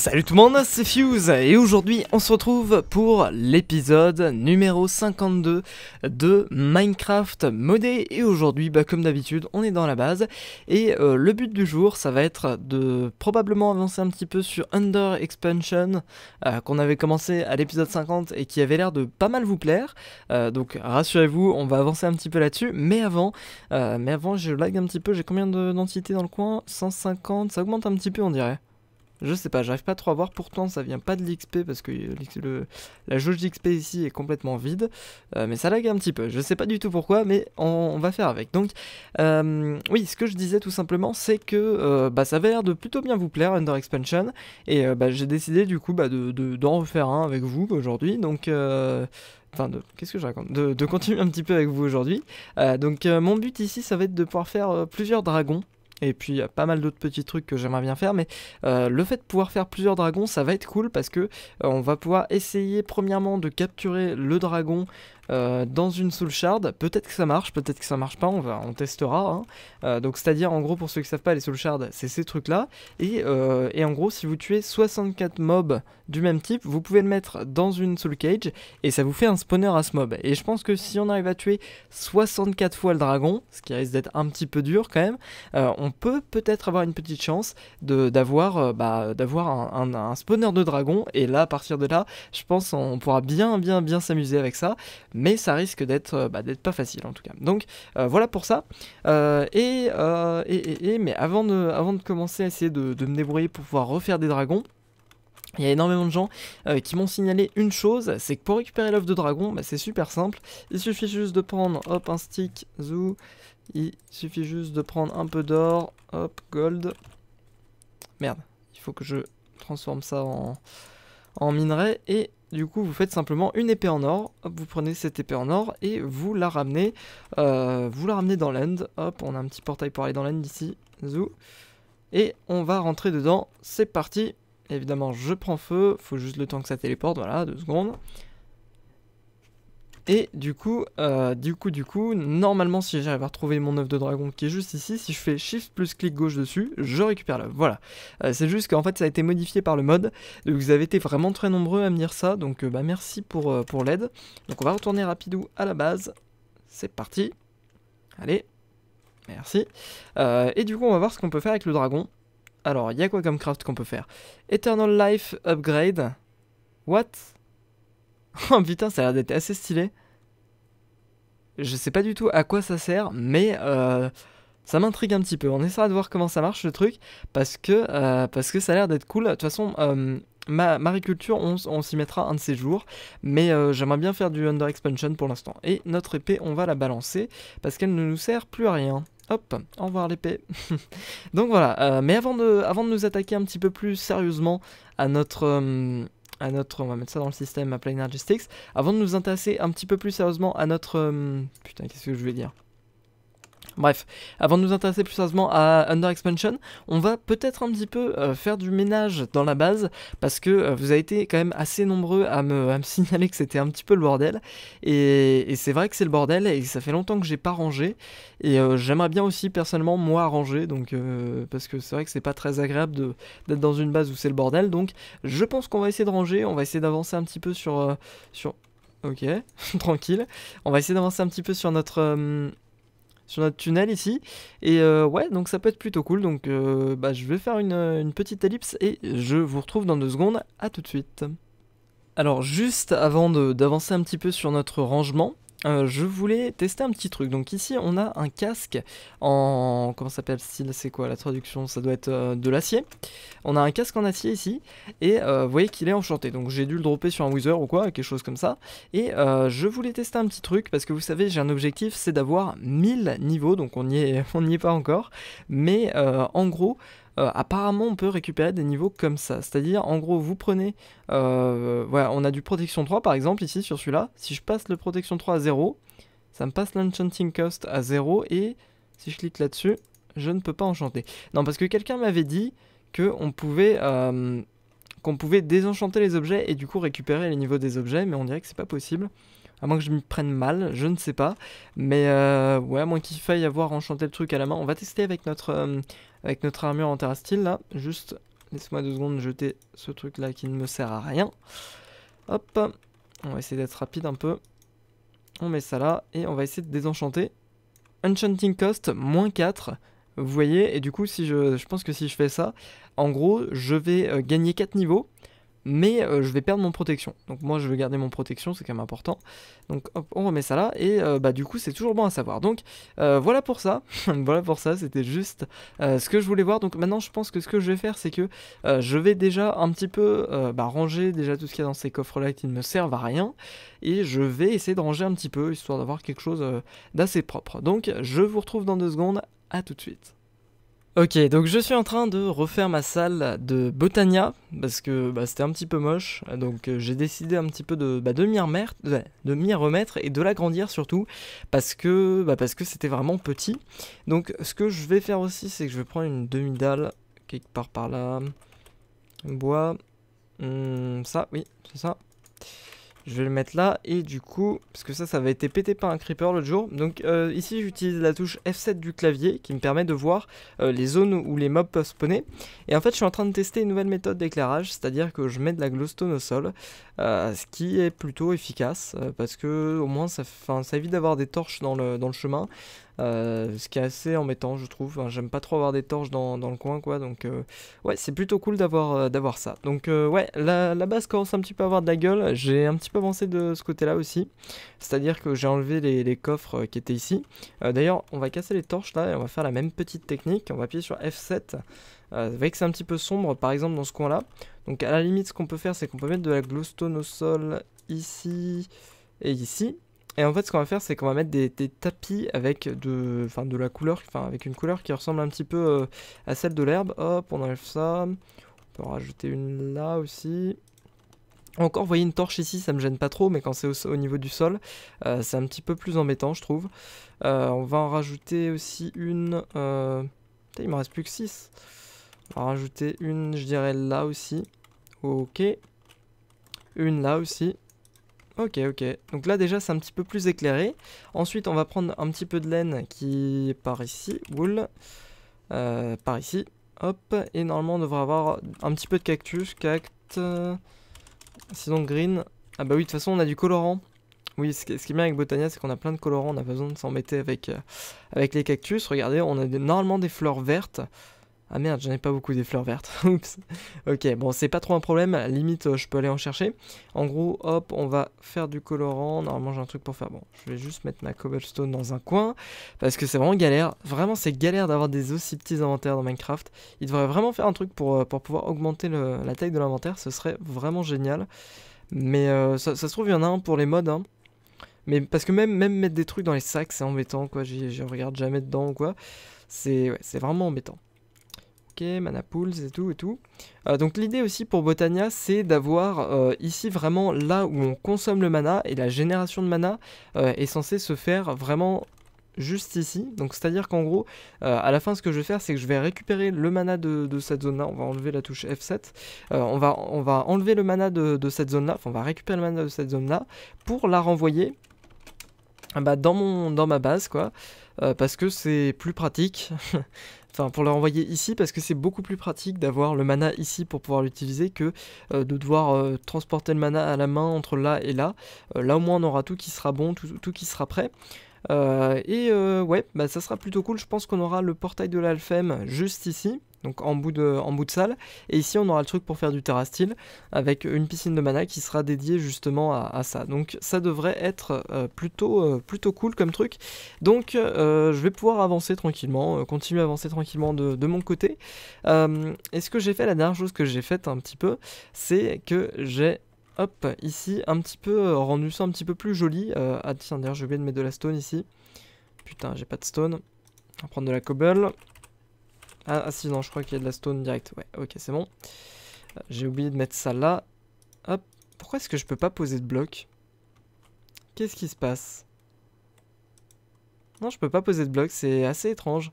Salut tout le monde, c'est Fuse et aujourd'hui on se retrouve pour l'épisode numéro 52 de Minecraft modé et aujourd'hui bah, comme d'habitude on est dans la base et euh, le but du jour ça va être de probablement avancer un petit peu sur Under Expansion euh, qu'on avait commencé à l'épisode 50 et qui avait l'air de pas mal vous plaire euh, donc rassurez-vous on va avancer un petit peu là-dessus mais avant mais avant je lag un petit peu j'ai combien d'entités dans le coin 150 ça augmente un petit peu on dirait je sais pas, j'arrive pas trop à voir. Pourtant, ça vient pas de l'XP parce que la jauge d'XP ici est complètement vide. Euh, mais ça lag un petit peu. Je sais pas du tout pourquoi, mais on, va faire avec. Donc, euh, oui, ce que je disais tout simplement, c'est que euh, bah, ça avait l'air de plutôt bien vous plaire, Under Expansion. Et bah, j'ai décidé du coup bah, d'en refaire un avec vous aujourd'hui. Donc enfin qu'est-ce que je raconte de, continuer un petit peu avec vous aujourd'hui donc mon but ici ça va être de pouvoir faire plusieurs dragons et puis il y a pas mal d'autres petits trucs que j'aimerais bien faire, mais euh, le fait de pouvoir faire plusieurs dragons, ça va être cool parce que euh, on va pouvoir essayer premièrement de capturer le dragon euh, dans une Soul Shard. Peut-être que ça marche, peut-être que ça marche pas, on, va, on testera. Hein. Euh, donc c'est-à-dire en gros pour ceux qui savent pas les Soul Shards, c'est ces trucs là. Et, euh, et, en gros si vous tuez 64 mobs du même type, vous pouvez le mettre dans une Soul Cage et ça vous fait un spawner à ce mob. Et je pense que si on arrive à tuer 64 fois le dragon, ce qui risque d'être un petit peu dur quand même, on peut peut-être avoir une petite chance d'avoir bah, un, un, spawner de dragon. Et là à partir de là, je pense on pourra bien bien bien s'amuser avec ça mais ça risque euh, bah, d'être pas facile en tout cas. Donc euh, voilà pour ça. Euh, et, mais avant de, avant de commencer à essayer de, me débrouiller pour pouvoir refaire des dragons, il y a énormément de gens qui m'ont signalé une chose, c'est que pour récupérer l'œuf de dragon, bah, c'est super simple. Il suffit juste de prendre, hop, un stick, zou. Il suffit juste de prendre un peu d'or, hop, gold. Merde, il faut que je transforme ça en, en minerai. Et du coup, vous faites simplement une épée en or. vous prenez cette épée en or et vous la ramenez, euh, vous la ramenez dans l'end. Hop, on a un petit portail pour aller dans l'end ici. Zou. Et on va rentrer dedans. C'est parti. Évidemment, je prends feu. Faut juste le temps que ça téléporte. Voilà, deux secondes. Et du coup, euh, du coup, du coup, normalement, si j'arrive à retrouver mon œuf de dragon qui est juste ici, si je fais Shift plus clic gauche dessus, je récupère l'œuf. Voilà. Euh, c'est juste qu'en fait, ça a été modifié par le mode. Donc, vous avez été vraiment très nombreux à venir dire ça. Donc, euh, bah, merci pour, pour l'aide. Donc, on va retourner rapidement à la base. C'est parti. Allez. Merci. et du coup, on va voir ce qu'on peut faire avec le dragon. Alors, il y a quoi comme craft qu'on peut faire Eternal Life Upgrade. What Oh putain, ça a l'air d'être assez stylé. Je sais pas du tout à quoi ça sert, mais euh, ça m'intrigue un petit peu. On essaiera de voir comment ça marche le truc, parce que, euh, parce que ça a l'air d'être cool. De toute façon, euh, ma mariculture, on, s'y mettra un de ces jours, mais j'aimerais bien faire du under expansion pour l'instant. Et notre épée, on va la balancer, parce qu'elle ne nous sert plus à rien. Hop, au revoir l'épée. Donc voilà, mais avant de, avant de nous attaquer un petit peu plus sérieusement à notre à notre, on va mettre ça dans le système, à Energy avant de nous intéresser un petit peu plus sérieusement à notre, euh, putain, qu'est-ce que je vais dire Bref, avant de nous intéresser plus sérieusement à Under Expansion, on va peut-être un petit peu euh, faire du ménage dans la base, parce que euh, vous avez été quand même assez nombreux à me, signaler que c'était un petit peu le bordel, et, c'est vrai que c'est le bordel, et ça fait longtemps que j'ai pas rangé, et euh, j'aimerais bien aussi personnellement moi ranger, donc, parce que c'est vrai que c'est pas très agréable d'être dans une base où c'est le bordel, donc je pense qu'on va essayer de ranger, on va essayer d'avancer un petit peu sur... sur... Ok, tranquille. On va essayer d'avancer un petit peu sur notre sur notre tunnel ici. Et euh, ouais, donc ça peut être plutôt cool. Donc euh, bah, je vais faire une, euh, une petite ellipse et je vous retrouve dans deux secondes. à tout de suite. Alors juste avant d'avancer un petit peu sur notre rangement, euh, je voulais tester un petit truc. Donc ici, on a un casque en... Comment s'appelle style C'est quoi la traduction Ça doit être euh, de l'acier. On a un casque en acier ici, et euh, vous voyez qu'il est enchanté. Donc j'ai dû le dropper sur un Wither ou quoi, quelque chose comme ça. Et je voulais tester un petit truc, parce que vous savez, j'ai un objectif, c'est d'avoir 1000 niveaux, donc on n'y est pas encore. Mais en gros, euh, apparemment on peut récupérer des niveaux comme ça. C'est-à-dire, en gros, vous prenez... Euh, voilà, on a du Protection 3 par exemple, ici sur celui-là. Si je passe le Protection 3 à 0, ça me passe l'Enchanting Cost à 0, et si je clique là-dessus, je ne peux pas enchanter. Non, parce que quelqu'un m'avait dit qu'on pouvait... Euh, qu'on pouvait désenchanter les objets et du coup récupérer les niveaux des objets, mais on dirait que c'est pas possible. À moins que je m'y prenne mal, je ne sais pas. Mais ouais, à moins qu'il faille avoir enchanté le truc à la main, on va tester avec notre, avec notre armure en terre style là. Juste, laisse-moi deux secondes jeter ce truc là qui ne me sert à rien. Hop, on va essayer d'être rapide un peu. On met ça là et on va essayer de désenchanter. Enchanting cost, moins 4. Vous voyez, et du coup, si je, je pense que si je fais ça, en gros, je vais euh, gagner 4 niveaux mais euh, je vais perdre mon protection. Donc moi je vais garder mon protection, c'est quand même important. Donc on remet ça là, et euh, bah du coup c'est toujours bon à savoir. Donc euh, voilà pour ça, voilà pour ça, c'était juste ce que je voulais voir. Donc maintenant je pense que ce que je vais faire c'est que je vais déjà un petit peu bah, ranger déjà tout ce qu'il y a dans ces coffres là qui ne me servent à rien, et je vais essayer de ranger un petit peu, histoire d'avoir quelque chose d'assez propre. Donc je vous retrouve dans deux secondes, à tout de suite. Ok, donc je suis en train de refaire ma salle de Botania, parce que bah, c'était un petit peu moche, donc euh, j'ai décidé un petit peu bah, de, m'y remettre, et de l'agrandir surtout, bah, parce que c'était vraiment petit. Donc ce que je vais faire aussi, c'est que je vais prendre une demi-dalle, quelque part par là, bois, hmm, ça, oui, c'est ça. Je vais le mettre là et du coup, parce que ça, ça avait été pété par un creeper l'autre jour. Donc euh, ici, j'utilise la touche F7 du clavier qui me permet de voir euh, les zones où les mobs peuvent spawner. Et en fait, je suis en train de tester une nouvelle méthode d'éclairage, c'est-à-dire que je mets de la glowstone au sol, euh, ce qui est plutôt efficace parce que au moins ça, évite d'avoir des torches dans le chemin. Euh, ce qui est assez embêtant, je trouve. J'aime pas trop avoir des torches dans, le coin, quoi. Donc, euh, ouais, c'est plutôt cool d'avoir euh, ça. Donc, ouais, la, base commence un petit peu à avoir de la gueule. J'ai un petit peu avancé de ce côté-là aussi. C'est-à-dire que j'ai enlevé les, les, coffres qui étaient ici. D'ailleurs, on va casser les torches là et on va faire la même petite technique. On va appuyer sur F7. vous voyez que c'est un petit peu sombre, par exemple, dans ce coin-là. Donc, à la limite, ce qu'on peut faire, c'est qu'on peut mettre de la glowstone au sol ici et ici. Et en fait, ce qu'on va faire, c'est qu'on va mettre des, tapis avec de, de la couleur, avec une couleur qui ressemble un petit peu euh, à celle de l'herbe. Hop, on enlève ça. On peut rajouter une là aussi. Encore, vous voyez une torche ici, ça me gêne pas trop, mais quand c'est au, niveau du sol, euh, c'est un petit peu plus embêtant, je trouve. Euh, on va en rajouter aussi une... il me reste plus que 6. On va rajouter une, je dirais, là aussi. Ok. Une là aussi. Ok, ok. Donc là déjà c'est un petit peu plus éclairé. Ensuite on va prendre un petit peu de laine qui est par ici, wool, euh, par ici. Hop, et normalement on devrait avoir un petit peu de cactus, cacte, sinon green. Ah bah oui, de toute façon on a du colorant. Oui, ce qui est bien avec Botania, c'est qu'on a plein de colorants, on a besoin de s'embêter avec, euh, avec les cactus. Regardez, on a normalement des fleurs vertes. Ah merde, j'en ai pas beaucoup des fleurs vertes. Ok, bon, c'est pas trop un problème. Limite, euh, je peux aller en chercher. En gros, hop, on va faire du colorant. Normalement, j'ai un truc pour faire. Bon, je vais juste mettre ma cobblestone dans un coin. Parce que c'est vraiment galère. Vraiment, c'est galère d'avoir des aussi petits inventaires dans Minecraft. Il devrait vraiment faire un truc pour, euh, pour pouvoir augmenter la taille de l'inventaire. Ce serait vraiment génial. Mais euh, ça, se trouve, il y en a un pour les mods. Hein. Mais parce que même, même mettre des trucs dans les sacs, c'est embêtant, quoi. Je regarde jamais dedans, ou quoi. C'est vraiment embêtant mana pools et tout et tout. Euh, donc l'idée aussi pour Botania c'est d'avoir euh, ici vraiment là où on consomme le mana et la génération de mana euh, est censée se faire vraiment juste ici. Donc c'est à dire qu'en gros à la fin ce que je vais faire c'est que je vais récupérer le mana de, cette zone là, on va enlever la touche F7, on, va, on va enlever le mana de, cette zone là, enfin on va récupérer le mana de cette zone là pour la renvoyer ah bah, dans, mon, dans ma base quoi. parce que c'est plus pratique pour le renvoyer ici parce que c'est beaucoup plus pratique d'avoir le mana ici pour pouvoir l'utiliser que euh, de devoir euh, transporter le mana à la main entre là et là. Euh, là au moins on aura tout qui sera bon, tout, qui sera prêt. et ouais, bah, ça sera plutôt cool, je pense qu'on aura le portail de l'alfem juste ici donc en bout, de, en bout de salle. Et ici, on aura le truc pour faire du terrastyle avec une piscine de mana qui sera dédiée justement à, ça. Donc ça devrait être euh, plutôt, euh, plutôt cool comme truc. Donc euh, je vais pouvoir avancer tranquillement, continuer à avancer tranquillement de, de mon côté. et ce que j'ai fait, la dernière chose que j'ai faite un petit peu, c'est que j'ai hop, ici, un petit peu rendu ça un petit peu plus joli. ah tiens, d'ailleurs, j'ai oublié de mettre de la stone ici. Putain, j'ai pas de stone. On va prendre de la cobble. Ah, ah, si, non, je crois qu'il y a de la stone direct. Ouais, ok, c'est bon. Euh, j'ai oublié de mettre ça là. Hop. Pourquoi est-ce que je peux pas poser de bloc Qu'est-ce qui se passe Non, je peux pas poser de bloc, c'est assez étrange.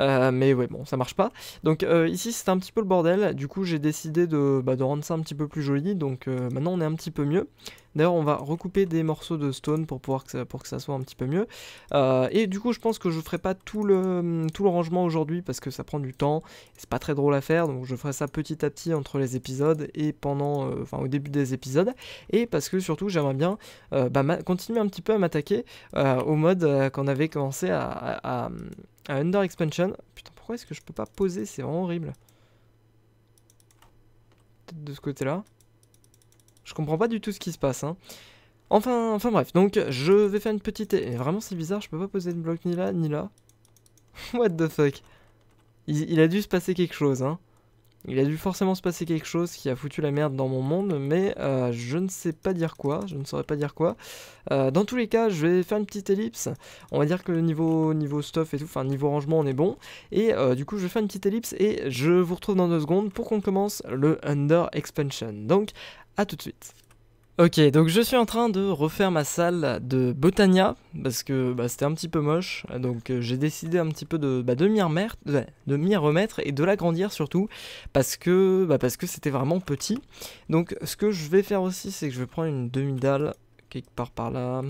Euh, mais ouais, bon, ça marche pas. Donc euh, ici, c'était un petit peu le bordel. Du coup, j'ai décidé de, bah, rendre ça un petit peu plus joli. Donc euh, maintenant, on est un petit peu mieux. D'ailleurs, on va recouper des morceaux de stone pour, pouvoir que ça, pour que ça soit un petit peu mieux. et du coup, je pense que je ferai pas tout le, tout le rangement aujourd'hui parce que ça prend du temps. C'est pas très drôle à faire. Donc je ferai ça petit à petit entre les épisodes et pendant, enfin au début des épisodes. Et parce que surtout, j'aimerais bien bah, continuer un petit peu à m'attaquer au mode qu'on avait commencé à Under Expansion. Putain, pourquoi est-ce que je peux pas poser C'est horrible. Peut-être de ce côté-là. Je comprends pas du tout ce qui se passe. Hein. Enfin, enfin bref, donc je vais faire une petite... Et vraiment c'est bizarre, je peux pas poser de bloc ni là, ni là. What the fuck il, il, a dû se passer quelque chose, hein. Il a dû forcément se passer quelque chose qui a foutu la merde dans mon monde, mais euh, je ne sais pas dire quoi, je ne saurais pas dire quoi. Euh, dans tous les cas, je vais faire une petite ellipse. On va dire que niveau, niveau stuff et tout, enfin niveau rangement, on est bon. Et euh, du coup, je vais faire une petite ellipse et je vous retrouve dans deux secondes pour qu'on commence le Under Expansion. Donc, à tout de suite. Ok, donc je suis en train de refaire ma salle de Botania, parce que bah, c'était un petit peu moche, donc euh, j'ai décidé un petit peu bah, de, m'y remettre, et de l'agrandir surtout, parce que bah, parce que c'était vraiment petit. Donc ce que je vais faire aussi, c'est que je vais prendre une demi-dalle, quelque part par là,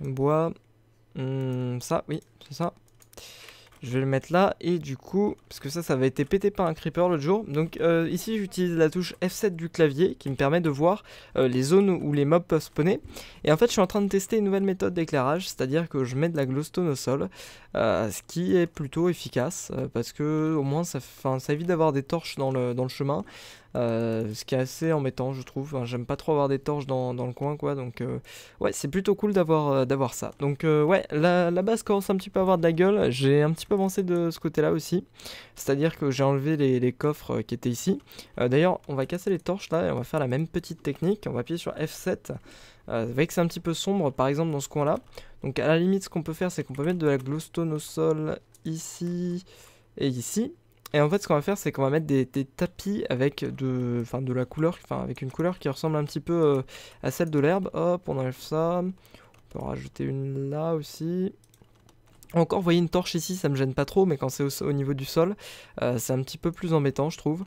bois, hmm, ça, oui, c'est ça. Je vais le mettre là et du coup, parce que ça, ça avait été pété par un creeper l'autre jour. Donc euh, ici, j'utilise la touche F7 du clavier qui me permet de voir euh, les zones où les mobs peuvent spawner. Et en fait, je suis en train de tester une nouvelle méthode d'éclairage, c'est-à-dire que je mets de la glowstone au sol, euh, ce qui est plutôt efficace parce que au moins ça, évite d'avoir des torches dans le chemin. Euh, ce qui est assez embêtant, je trouve. J'aime pas trop avoir des torches dans, le coin, quoi. Donc, euh, ouais, c'est plutôt cool d'avoir euh, ça. Donc, ouais, la, base commence un petit peu à avoir de la gueule. J'ai un petit peu avancé de ce côté-là aussi. C'est-à-dire que j'ai enlevé les, les, coffres qui étaient ici. D'ailleurs, on va casser les torches là et on va faire la même petite technique. On va appuyer sur F7. vous voyez que c'est un petit peu sombre, par exemple, dans ce coin-là. Donc, à la limite, ce qu'on peut faire, c'est qu'on peut mettre de la glowstone au sol ici et ici. Et en fait, ce qu'on va faire, c'est qu'on va mettre des, tapis avec de, de la couleur, avec une couleur qui ressemble un petit peu euh, à celle de l'herbe. Hop, on enlève ça. On peut rajouter une là aussi. Encore, vous voyez une torche ici, ça me gêne pas trop, mais quand c'est au, niveau du sol, euh, c'est un petit peu plus embêtant, je trouve.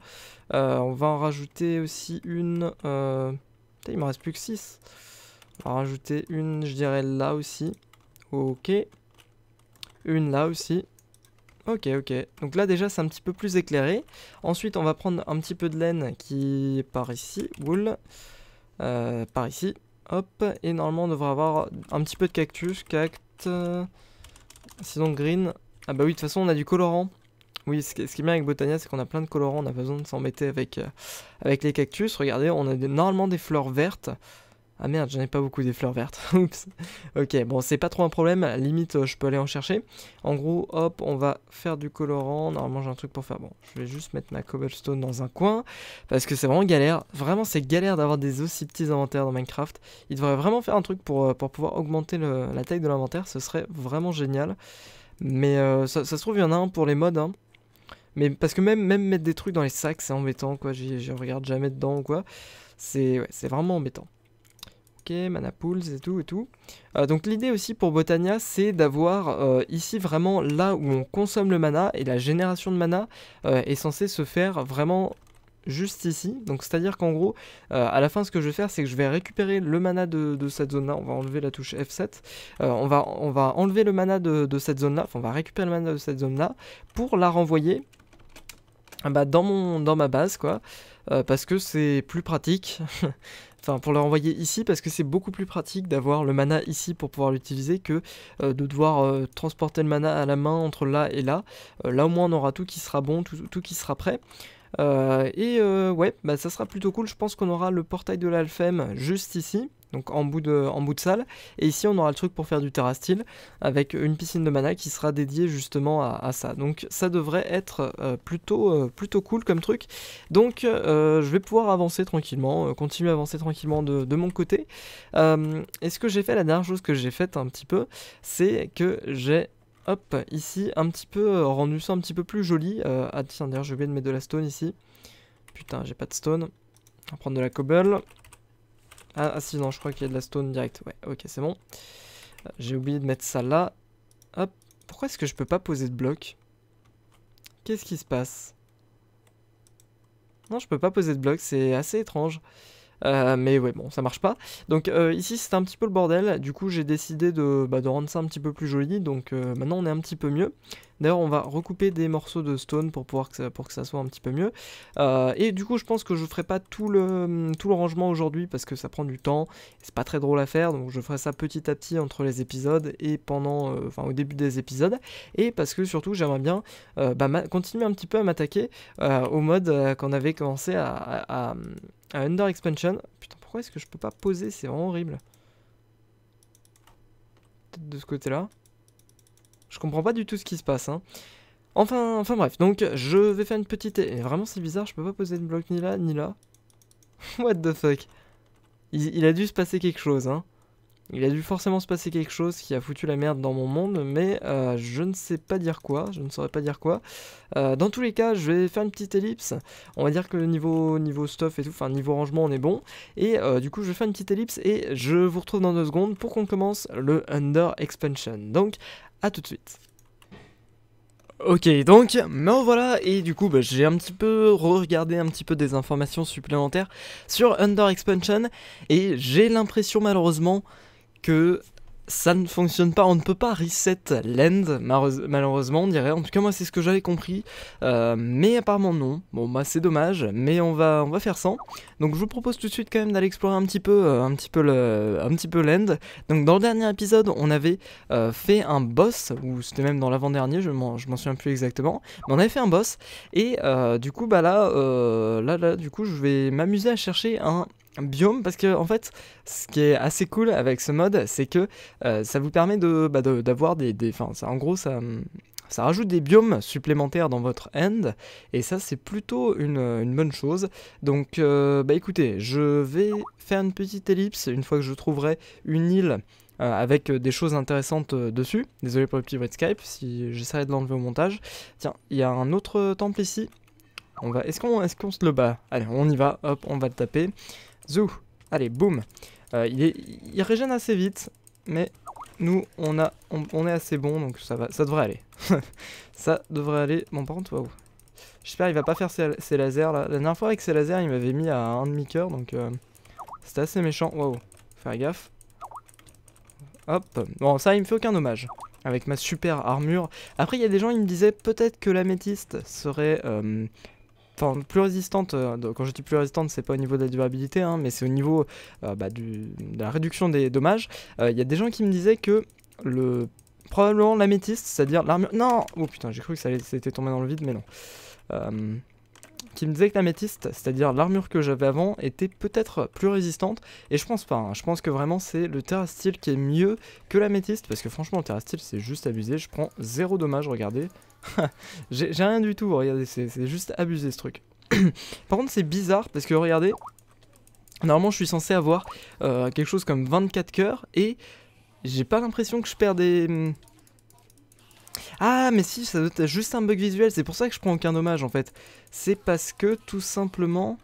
Euh, on va en rajouter aussi une. il me reste plus que 6. On va rajouter une, je dirais là aussi. Ok. Une là aussi. Ok, ok. Donc là, déjà, c'est un petit peu plus éclairé. Ensuite, on va prendre un petit peu de laine qui est par ici, wool, euh, par ici. Hop, et normalement, on devrait avoir un petit peu de cactus, cacte, euh, sinon green. Ah bah oui, de toute façon, on a du colorant. Oui, ce qui est bien avec Botania, c'est qu'on a plein de colorants, on a besoin de s'embêter avec, euh, avec les cactus. Regardez, on a normalement des fleurs vertes. Ah merde, j'en ai pas beaucoup des fleurs vertes. Ok, bon, c'est pas trop un problème. Limite, euh, je peux aller en chercher. En gros, hop, on va faire du colorant. Normalement, j'ai un truc pour faire. Bon, je vais juste mettre ma cobblestone dans un coin. Parce que c'est vraiment galère. Vraiment, c'est galère d'avoir des aussi petits inventaires dans Minecraft. Il devrait vraiment faire un truc pour, euh, pour pouvoir augmenter la taille de l'inventaire. Ce serait vraiment génial. Mais euh, ça, se trouve, il y en a un pour les mods. Hein. Mais parce que même, même mettre des trucs dans les sacs, c'est embêtant, quoi. Je regarde jamais dedans ou quoi. C'est vraiment embêtant mana pools et tout et tout. Euh, donc l'idée aussi pour Botania, c'est d'avoir euh, ici vraiment là où on consomme le mana et la génération de mana euh, est censée se faire vraiment juste ici. Donc c'est-à-dire qu'en gros, à la fin ce que je vais faire, c'est que je vais récupérer le mana de, cette zone-là. On va enlever la touche F7. on, va, on va enlever le mana de, cette zone-là. Enfin, on va récupérer le mana de cette zone-là pour la renvoyer ah bah, dans, mon, dans ma base, quoi. parce que c'est plus pratique enfin pour le renvoyer ici parce que c'est beaucoup plus pratique d'avoir le mana ici pour pouvoir l'utiliser que euh, de devoir euh, transporter le mana à la main entre là et là. Euh, là au moins on aura tout qui sera bon, tout, qui sera prêt. et ouais, bah, ça sera plutôt cool, je pense qu'on aura le portail de l'Alphem juste ici donc en bout, de, salle. Et ici, on aura le truc pour faire du terrastyle avec une piscine de mana qui sera dédiée justement à, ça. Donc ça devrait être euh, plutôt, euh, plutôt cool comme truc. Donc euh, je vais pouvoir avancer tranquillement, continuer à avancer tranquillement de, mon côté. et ce que j'ai fait, la dernière chose que j'ai faite un petit peu, c'est que j'ai hop, ici, un petit peu rendu ça un petit peu plus joli. ah tiens, d'ailleurs, j'ai oublié de mettre de la stone ici. Putain, j'ai pas de stone. On va prendre de la cobble. Ah, ah, si, non, je crois qu'il y a de la stone direct. Ouais, ok, c'est bon. Euh, j'ai oublié de mettre ça là. Hop. Pourquoi est-ce que je peux pas poser de bloc Qu'est-ce qui se passe Non, je peux pas poser de bloc, c'est assez étrange. Euh, mais ouais, bon, ça marche pas. Donc euh, ici, c'était un petit peu le bordel. Du coup, j'ai décidé de, bah, rendre ça un petit peu plus joli. Donc euh, maintenant, on est un petit peu mieux. D'ailleurs, on va recouper des morceaux de stone pour, pouvoir que ça, pour que ça soit un petit peu mieux. et du coup, je pense que je ferai pas tout le, tout le rangement aujourd'hui parce que ça prend du temps. C'est pas très drôle à faire. Donc je ferai ça petit à petit entre les épisodes et pendant, enfin au début des épisodes. Et parce que surtout, j'aimerais bien bah, continuer un petit peu à m'attaquer au mode qu'on avait commencé à ah, Under Expansion. Putain, pourquoi est-ce que je peux pas poser C'est vraiment horrible. Peut-être de ce côté-là. Je comprends pas du tout ce qui se passe. Hein. Enfin, enfin bref, donc je vais faire une petite... Et vraiment c'est bizarre, je peux pas poser de bloc ni là, ni là. What the fuck il, a dû se passer quelque chose, hein. Il a dû forcément se passer quelque chose qui a foutu la merde dans mon monde, mais euh, je ne sais pas dire quoi, je ne saurais pas dire quoi. Euh, dans tous les cas, je vais faire une petite ellipse. On va dire que le niveau, niveau stuff et tout, enfin niveau rangement, on est bon. Et euh, du coup, je vais faire une petite ellipse et je vous retrouve dans deux secondes pour qu'on commence le Under Expansion. Donc, à tout de suite. Ok donc, me voilà et du coup bah, j'ai un petit peu regardé un petit peu des informations supplémentaires sur Under Expansion et j'ai l'impression malheureusement que ça ne fonctionne pas, on ne peut pas reset l'end, malheureusement on dirait, en tout cas moi c'est ce que j'avais compris, euh, mais apparemment non, bon bah c'est dommage, mais on va, on va faire ça. donc je vous propose tout de suite quand même d'aller explorer un petit peu, euh, peu l'end, donc dans le dernier épisode on avait euh, fait un boss, ou c'était même dans l'avant-dernier, je m'en souviens plus exactement, mais on avait fait un boss, et du coup bah là, là, là, du coup je vais m'amuser à chercher un biome parce que en fait ce qui est assez cool avec ce mode c'est que euh, ça vous permet de bah, d'avoir des, en gros ça ça rajoute des biomes supplémentaires dans votre end, et ça c'est plutôt une, bonne chose. Donc euh, bah écoutez, je vais faire une petite ellipse une fois que je trouverai une île euh, avec des choses intéressantes dessus. Désolé pour le petit bruit Skype, si j'essaierai de l'enlever au montage. Tiens, il y a un autre temple ici. On va, est-ce qu'on, est-ce qu'on se le bat Allez, on y va, hop, on va le taper. Allez, boum euh, il, régène assez vite, mais nous, on, est assez bon, donc ça, va, ça devrait aller. ça devrait aller. Bon, par contre, waouh. J'espère qu'il va pas faire ses, lasers, là. La dernière fois, avec ses lasers, il m'avait mis à un demi-coeur, donc euh, c'était assez méchant. Waouh, faire gaffe. Hop. Bon, ça, il me fait aucun hommage avec ma super armure. Après, il y a des gens qui me disaient peut-être que l'améthyste serait euh, Enfin, plus résistante, euh, quand je dis plus résistante, c'est pas au niveau de la durabilité, hein, mais c'est au niveau euh, bah, de la réduction des dommages. Euh, il y a des gens qui me disaient que le probablement l'améthyste, c'est-à-dire l'armure. Non Oh putain, j'ai cru que ça allait, tombé dans le vide, mais non. Euh qui me disait que la Métiste, c'est-à-dire l'armure que j'avais avant, était peut-être plus résistante, et je pense pas, hein. je pense que vraiment c'est le terrastyle qui est mieux que la Métiste, parce que franchement le terrastyle c'est juste abusé, je prends zéro dommage, regardez, j'ai rien du tout, regardez, c'est juste abusé ce truc. Par contre c'est bizarre, parce que regardez, normalement je suis censé avoir euh, quelque chose comme 24 coeurs, et j'ai pas l'impression que je perds des hmm, ah, mais si, ça doit être juste un bug visuel, c'est pour ça que je prends aucun dommage en fait. C'est parce que tout simplement.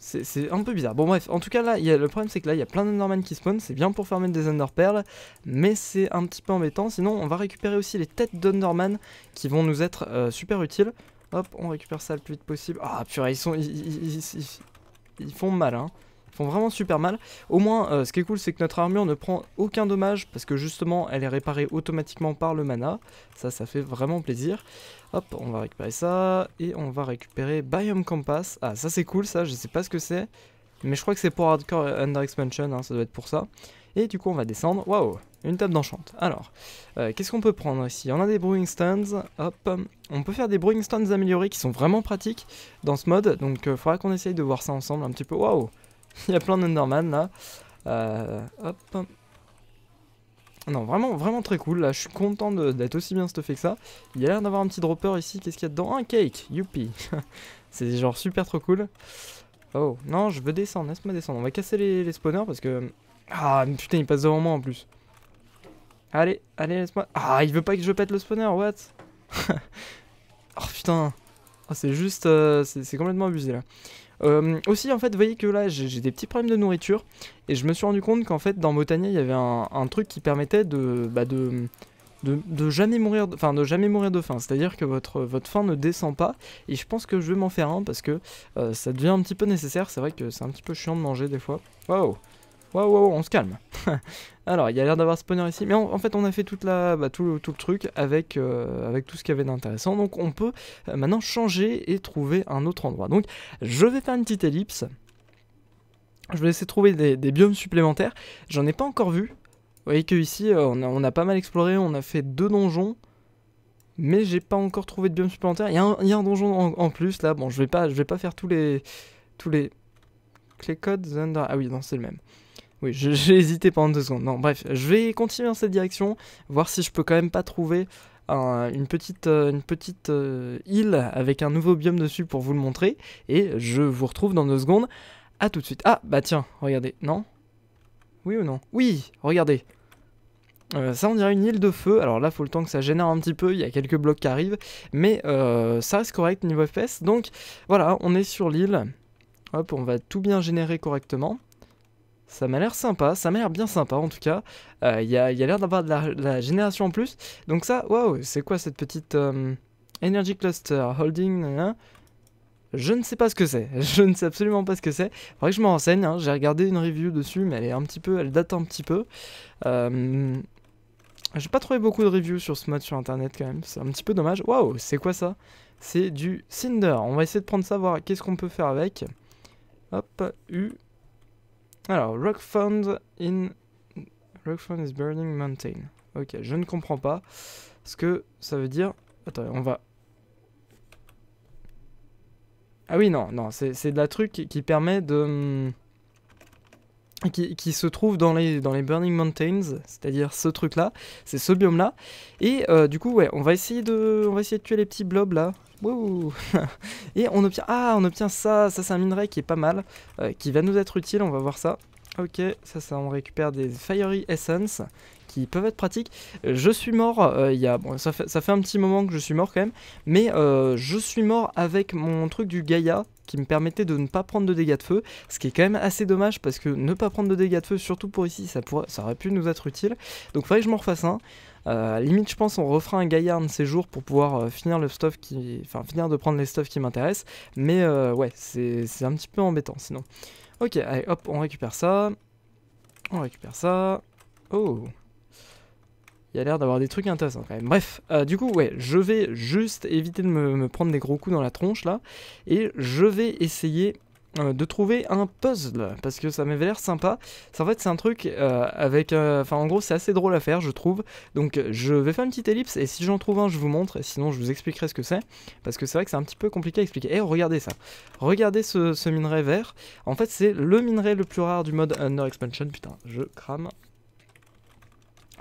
C'est un peu bizarre. Bon bref, en tout cas là, y a, le problème c'est que là, il y a plein d'Enderman qui spawn, c'est bien pour fermer des perles, mais c'est un petit peu embêtant. Sinon, on va récupérer aussi les têtes d'Enderman qui vont nous être euh, super utiles. Hop, on récupère ça le plus vite possible. Ah purée, ils sont... ils font mal, hein font vraiment super mal. Au moins, euh, ce qui est cool, c'est que notre armure ne prend aucun dommage, parce que justement, elle est réparée automatiquement par le mana. Ça, ça fait vraiment plaisir. Hop, on va récupérer ça, et on va récupérer Biome Compass. Ah, ça c'est cool, ça, je sais pas ce que c'est, mais je crois que c'est pour Hardcore Under Expansion, hein, ça doit être pour ça. Et du coup, on va descendre. Waouh, une table d'enchant. Alors, euh, qu'est-ce qu'on peut prendre ici On a des brewing stands. Hop, on peut faire des brewing stones améliorés qui sont vraiment pratiques dans ce mode. Donc, euh, faudra qu'on essaye de voir ça ensemble un petit peu. Waouh, il y a plein d'Enderman là. Euh, hop. Non, vraiment, vraiment très cool. Là, je suis content d'être aussi bien stuffé que ça. Il y a l'air d'avoir un petit dropper ici. Qu'est-ce qu'il y a dedans Un cake Youpi C'est genre super trop cool. Oh, non, je veux descendre. Laisse-moi descendre. On va casser les, spawners parce que... Ah, putain, il passe devant moi en plus. Allez, allez, laisse-moi... Ah, il veut pas que je pète le spawner, what Oh, putain oh, C'est juste... Euh, c'est complètement abusé, là. Euh, aussi, en fait, vous voyez que là, j'ai des petits problèmes de nourriture. Et je me suis rendu compte qu'en fait, dans Botania, il y avait un, truc qui permettait de, bah, de, de, jamais mourir, enfin de jamais mourir de faim. C'est-à-dire que votre, votre faim ne descend pas. Et je pense que je vais m'en faire un parce que euh, ça devient un petit peu nécessaire. C'est vrai que c'est un petit peu chiant de manger des fois. Waouh Waouh, wow, on se calme. Alors, il y a l'air d'avoir spawner ici. Mais en fait, on a fait toute la, bah, tout, le, tout, le truc avec, euh, avec tout ce qu'il y avait d'intéressant. Donc, on peut euh, maintenant changer et trouver un autre endroit. Donc, je vais faire une petite ellipse. Je vais essayer de trouver des, biomes supplémentaires. J'en ai pas encore vu. Vous voyez qu'ici, ici, euh, on, a, pas mal exploré. On a fait deux donjons mais j'ai pas encore trouvé de biomes supplémentaires, Il y, a un donjon en, plus là. Bon, je vais pas, je vais pas faire tous les, tous les, codes. Ah oui, non, c'est le même. Oui, j'ai hésité pendant deux secondes. Non, bref, je vais continuer dans cette direction, voir si je peux quand même pas trouver une petite, euh, une petite euh, île avec un nouveau biome dessus pour vous le montrer. Et je vous retrouve dans deux secondes. à tout de suite. Ah, bah tiens, regardez, non Oui ou non Oui, regardez. Euh, ça on dirait une île de feu, alors là faut le temps que ça génère un petit peu, il y a quelques blocs qui arrivent, mais ça reste correct niveau FPS, donc voilà, on est sur l'île, hop on va tout bien générer correctement, ça m'a l'air sympa, ça m'a l'air bien sympa en tout cas. Il euh, y a, l'air d'avoir de, la, génération en plus. Donc ça, waouh, c'est quoi cette petite euh, Energy Cluster Holding Je ne sais pas ce que c'est. Je ne sais absolument pas ce que c'est. Faudrait que je me renseigne. Hein. J'ai regardé une review dessus, mais elle est un petit peu, elle date un petit peu. Euh, J'ai pas trouvé beaucoup de reviews sur ce mode sur internet quand même. C'est un petit peu dommage. Waouh, c'est quoi ça C'est du Cinder. On va essayer de prendre ça, voir qu'est-ce qu'on peut faire avec. Hop, U. Alors, Rock Found in... Rock Found is Burning Mountain. Ok, je ne comprends pas ce que ça veut dire. Attends, on va... Ah oui, non, non, c'est de la truc qui permet de... Qui, se trouve dans les, dans les Burning Mountains, c'est-à-dire ce truc-là, c'est ce biome-là. Et euh, du coup, ouais, on va, essayer de, on va essayer de tuer les petits blobs là. Et on obtient... Ah, on obtient ça Ça, c'est un minerai qui est pas mal, euh, qui va nous être utile, on va voir ça. Ok, ça, ça, on récupère des Fiery Essence, qui peuvent être pratiques. Je suis mort, euh, il y a, bon, ça, fait, ça fait un petit moment que je suis mort quand même, mais euh, je suis mort avec mon truc du Gaïa qui me permettait de ne pas prendre de dégâts de feu, ce qui est quand même assez dommage parce que ne pas prendre de dégâts de feu, surtout pour ici, ça, pourrait, ça aurait pu nous être utile. Donc il faudrait que je m'en refasse un. Euh, limite, je pense, on refera un gaillard de ces jours pour pouvoir euh, finir le stuff qui, enfin, finir de prendre les stuffs qui m'intéressent. Mais euh, ouais, c'est un petit peu embêtant sinon. Ok, allez, hop, on récupère ça. On récupère ça. Oh. Il y a l'air d'avoir des trucs intéressants quand même. Bref, du coup, ouais, je vais juste éviter de me, me, prendre des gros coups dans la tronche là. Et je vais essayer euh, de trouver un puzzle parce que ça m'avait l'air sympa. en fait, c'est un truc euh, avec. Euh, enfin, en gros, c'est assez drôle à faire, je trouve. Donc, je vais faire une petite ellipse et si j'en trouve un, je vous montre. Et sinon, je vous expliquerai ce que c'est parce que c'est vrai que c'est un petit peu compliqué à expliquer. Et eh, regardez ça. Regardez ce, minerai vert. En fait, c'est le minerai le plus rare du mode Under Expansion. Putain, je crame.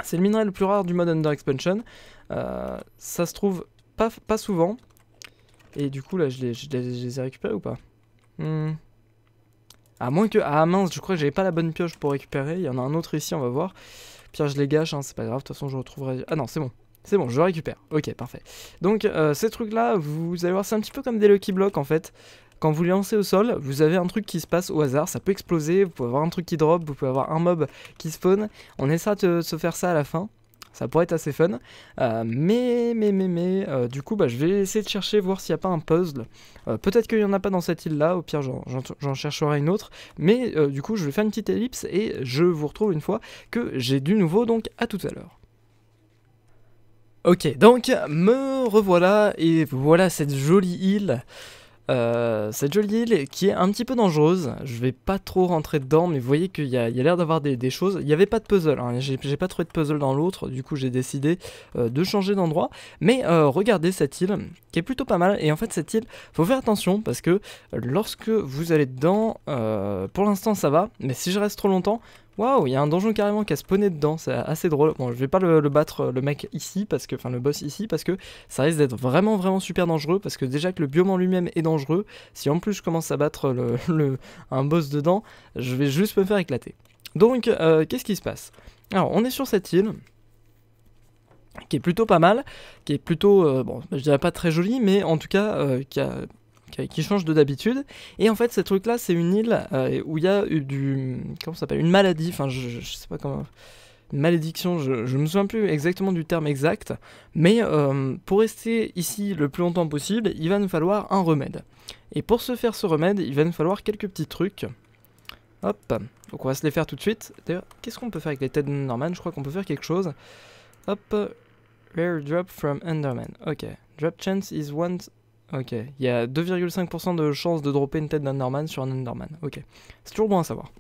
C'est le minerai le plus rare du mode Under Expansion. ça se trouve pas, pas souvent. Et du coup, là, je les, ai récupérés ou pas hmm. À moins que... Ah mince, je crois que j'avais pas la bonne pioche pour récupérer. Il y en a un autre ici, on va voir. Pire, je les gâche, hein, c'est pas grave. De toute façon, je retrouverai... Ah non, c'est bon. C'est bon, je récupère. Ok, parfait. Donc, euh, ces trucs-là, vous allez voir, c'est un petit peu comme des Lucky Blocks, en fait. Quand vous les lancez au sol, vous avez un truc qui se passe au hasard, ça peut exploser, vous pouvez avoir un truc qui drop, vous pouvez avoir un mob qui spawn. On essaie de se faire ça à la fin ça pourrait être assez fun. Euh, mais, mais, mais, mais, euh, du coup, bah, je vais essayer de chercher, voir s'il n'y a pas un puzzle. Euh, peut-être qu'il n'y en a pas dans cette île-là, au pire, j'en chercherai une autre. Mais du coup, je vais faire une petite ellipse et je vous retrouve une fois que j'ai du nouveau, donc à tout à l'heure. Ok, donc me revoilà et voilà cette jolie île. Euh, cette jolie île qui est un petit peu dangereuse, je vais pas trop rentrer dedans, mais vous voyez qu'il y a, l'air d'avoir des, choses. Il n'y avait pas de puzzle, hein. j'ai pas trouvé de puzzle dans l'autre, du coup j'ai décidé euh, de changer d'endroit. Mais euh, regardez cette île qui est plutôt pas mal, et en fait cette île, faut faire attention parce que lorsque vous allez dedans, pour l'instant ça va, mais si je reste trop longtemps, Waouh, il y a un donjon carrément qui a spawné dedans, c'est assez drôle. Bon, je vais pas le, battre euh, le mec ici, parce que, enfin le boss ici, parce que ça risque d'être vraiment vraiment super dangereux, parce que déjà que le biome lui-même est dangereux, si en plus je commence à battre le, un boss dedans, je vais juste me faire éclater. Donc, euh, qu'est-ce qui se passe Alors, on est sur cette île, qui est plutôt pas mal, qui est plutôt, euh, bon, je dirais pas très jolie, mais en tout cas, qui a qui change de d'habitude. Et en fait, ce truc là c'est une île euh, où il y a du. Comment ça s'appelle Une maladie, enfin, je, sais pas comment. Une malédiction, je, ne me souviens plus exactement du terme exact, mais euh, pour rester ici le plus longtemps possible, il va nous falloir un remède. Et pour se faire ce remède, il va nous falloir quelques petits trucs. Hop, donc on va se les faire tout de suite. D'ailleurs, qu'est-ce qu'on peut faire avec les têtes Norman Je crois qu'on peut faire quelque chose. Hop, rare drop from Enderman. Ok, drop chance is one Ok, il y a 2,5% de chances de dropper une tête d'underman sur un Underman. Ok, c'est toujours bon à savoir.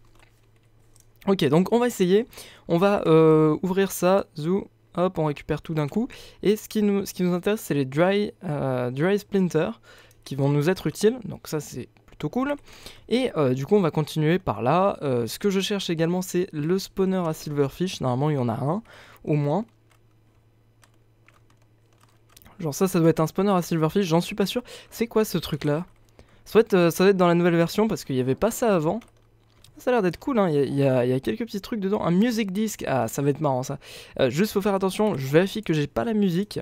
Ok, donc on va essayer. On va euh, ouvrir ça, zou, hop, on récupère tout d'un coup. Et ce qui nous, ce qui nous intéresse, c'est les dry, euh, dry splinters qui vont nous être utiles. Donc ça, c'est plutôt cool. Et euh, du coup, on va continuer par là. ce que je cherche également, c'est le spawner à silverfish. Normalement, il y en a un, au moins. Genre ça, ça doit être un spawner à Silverfish, j'en suis pas sûr. C'est quoi ce truc là ça euh, ça doit, être, dans la nouvelle version parce qu'il n'y avait pas ça avant. Ça a l'air d'être cool, hein. il, y a, quelques petits trucs dedans. Un music disc, ah ça va être marrant ça. Euh, juste faut faire attention, je vérifie que j'ai pas la musique.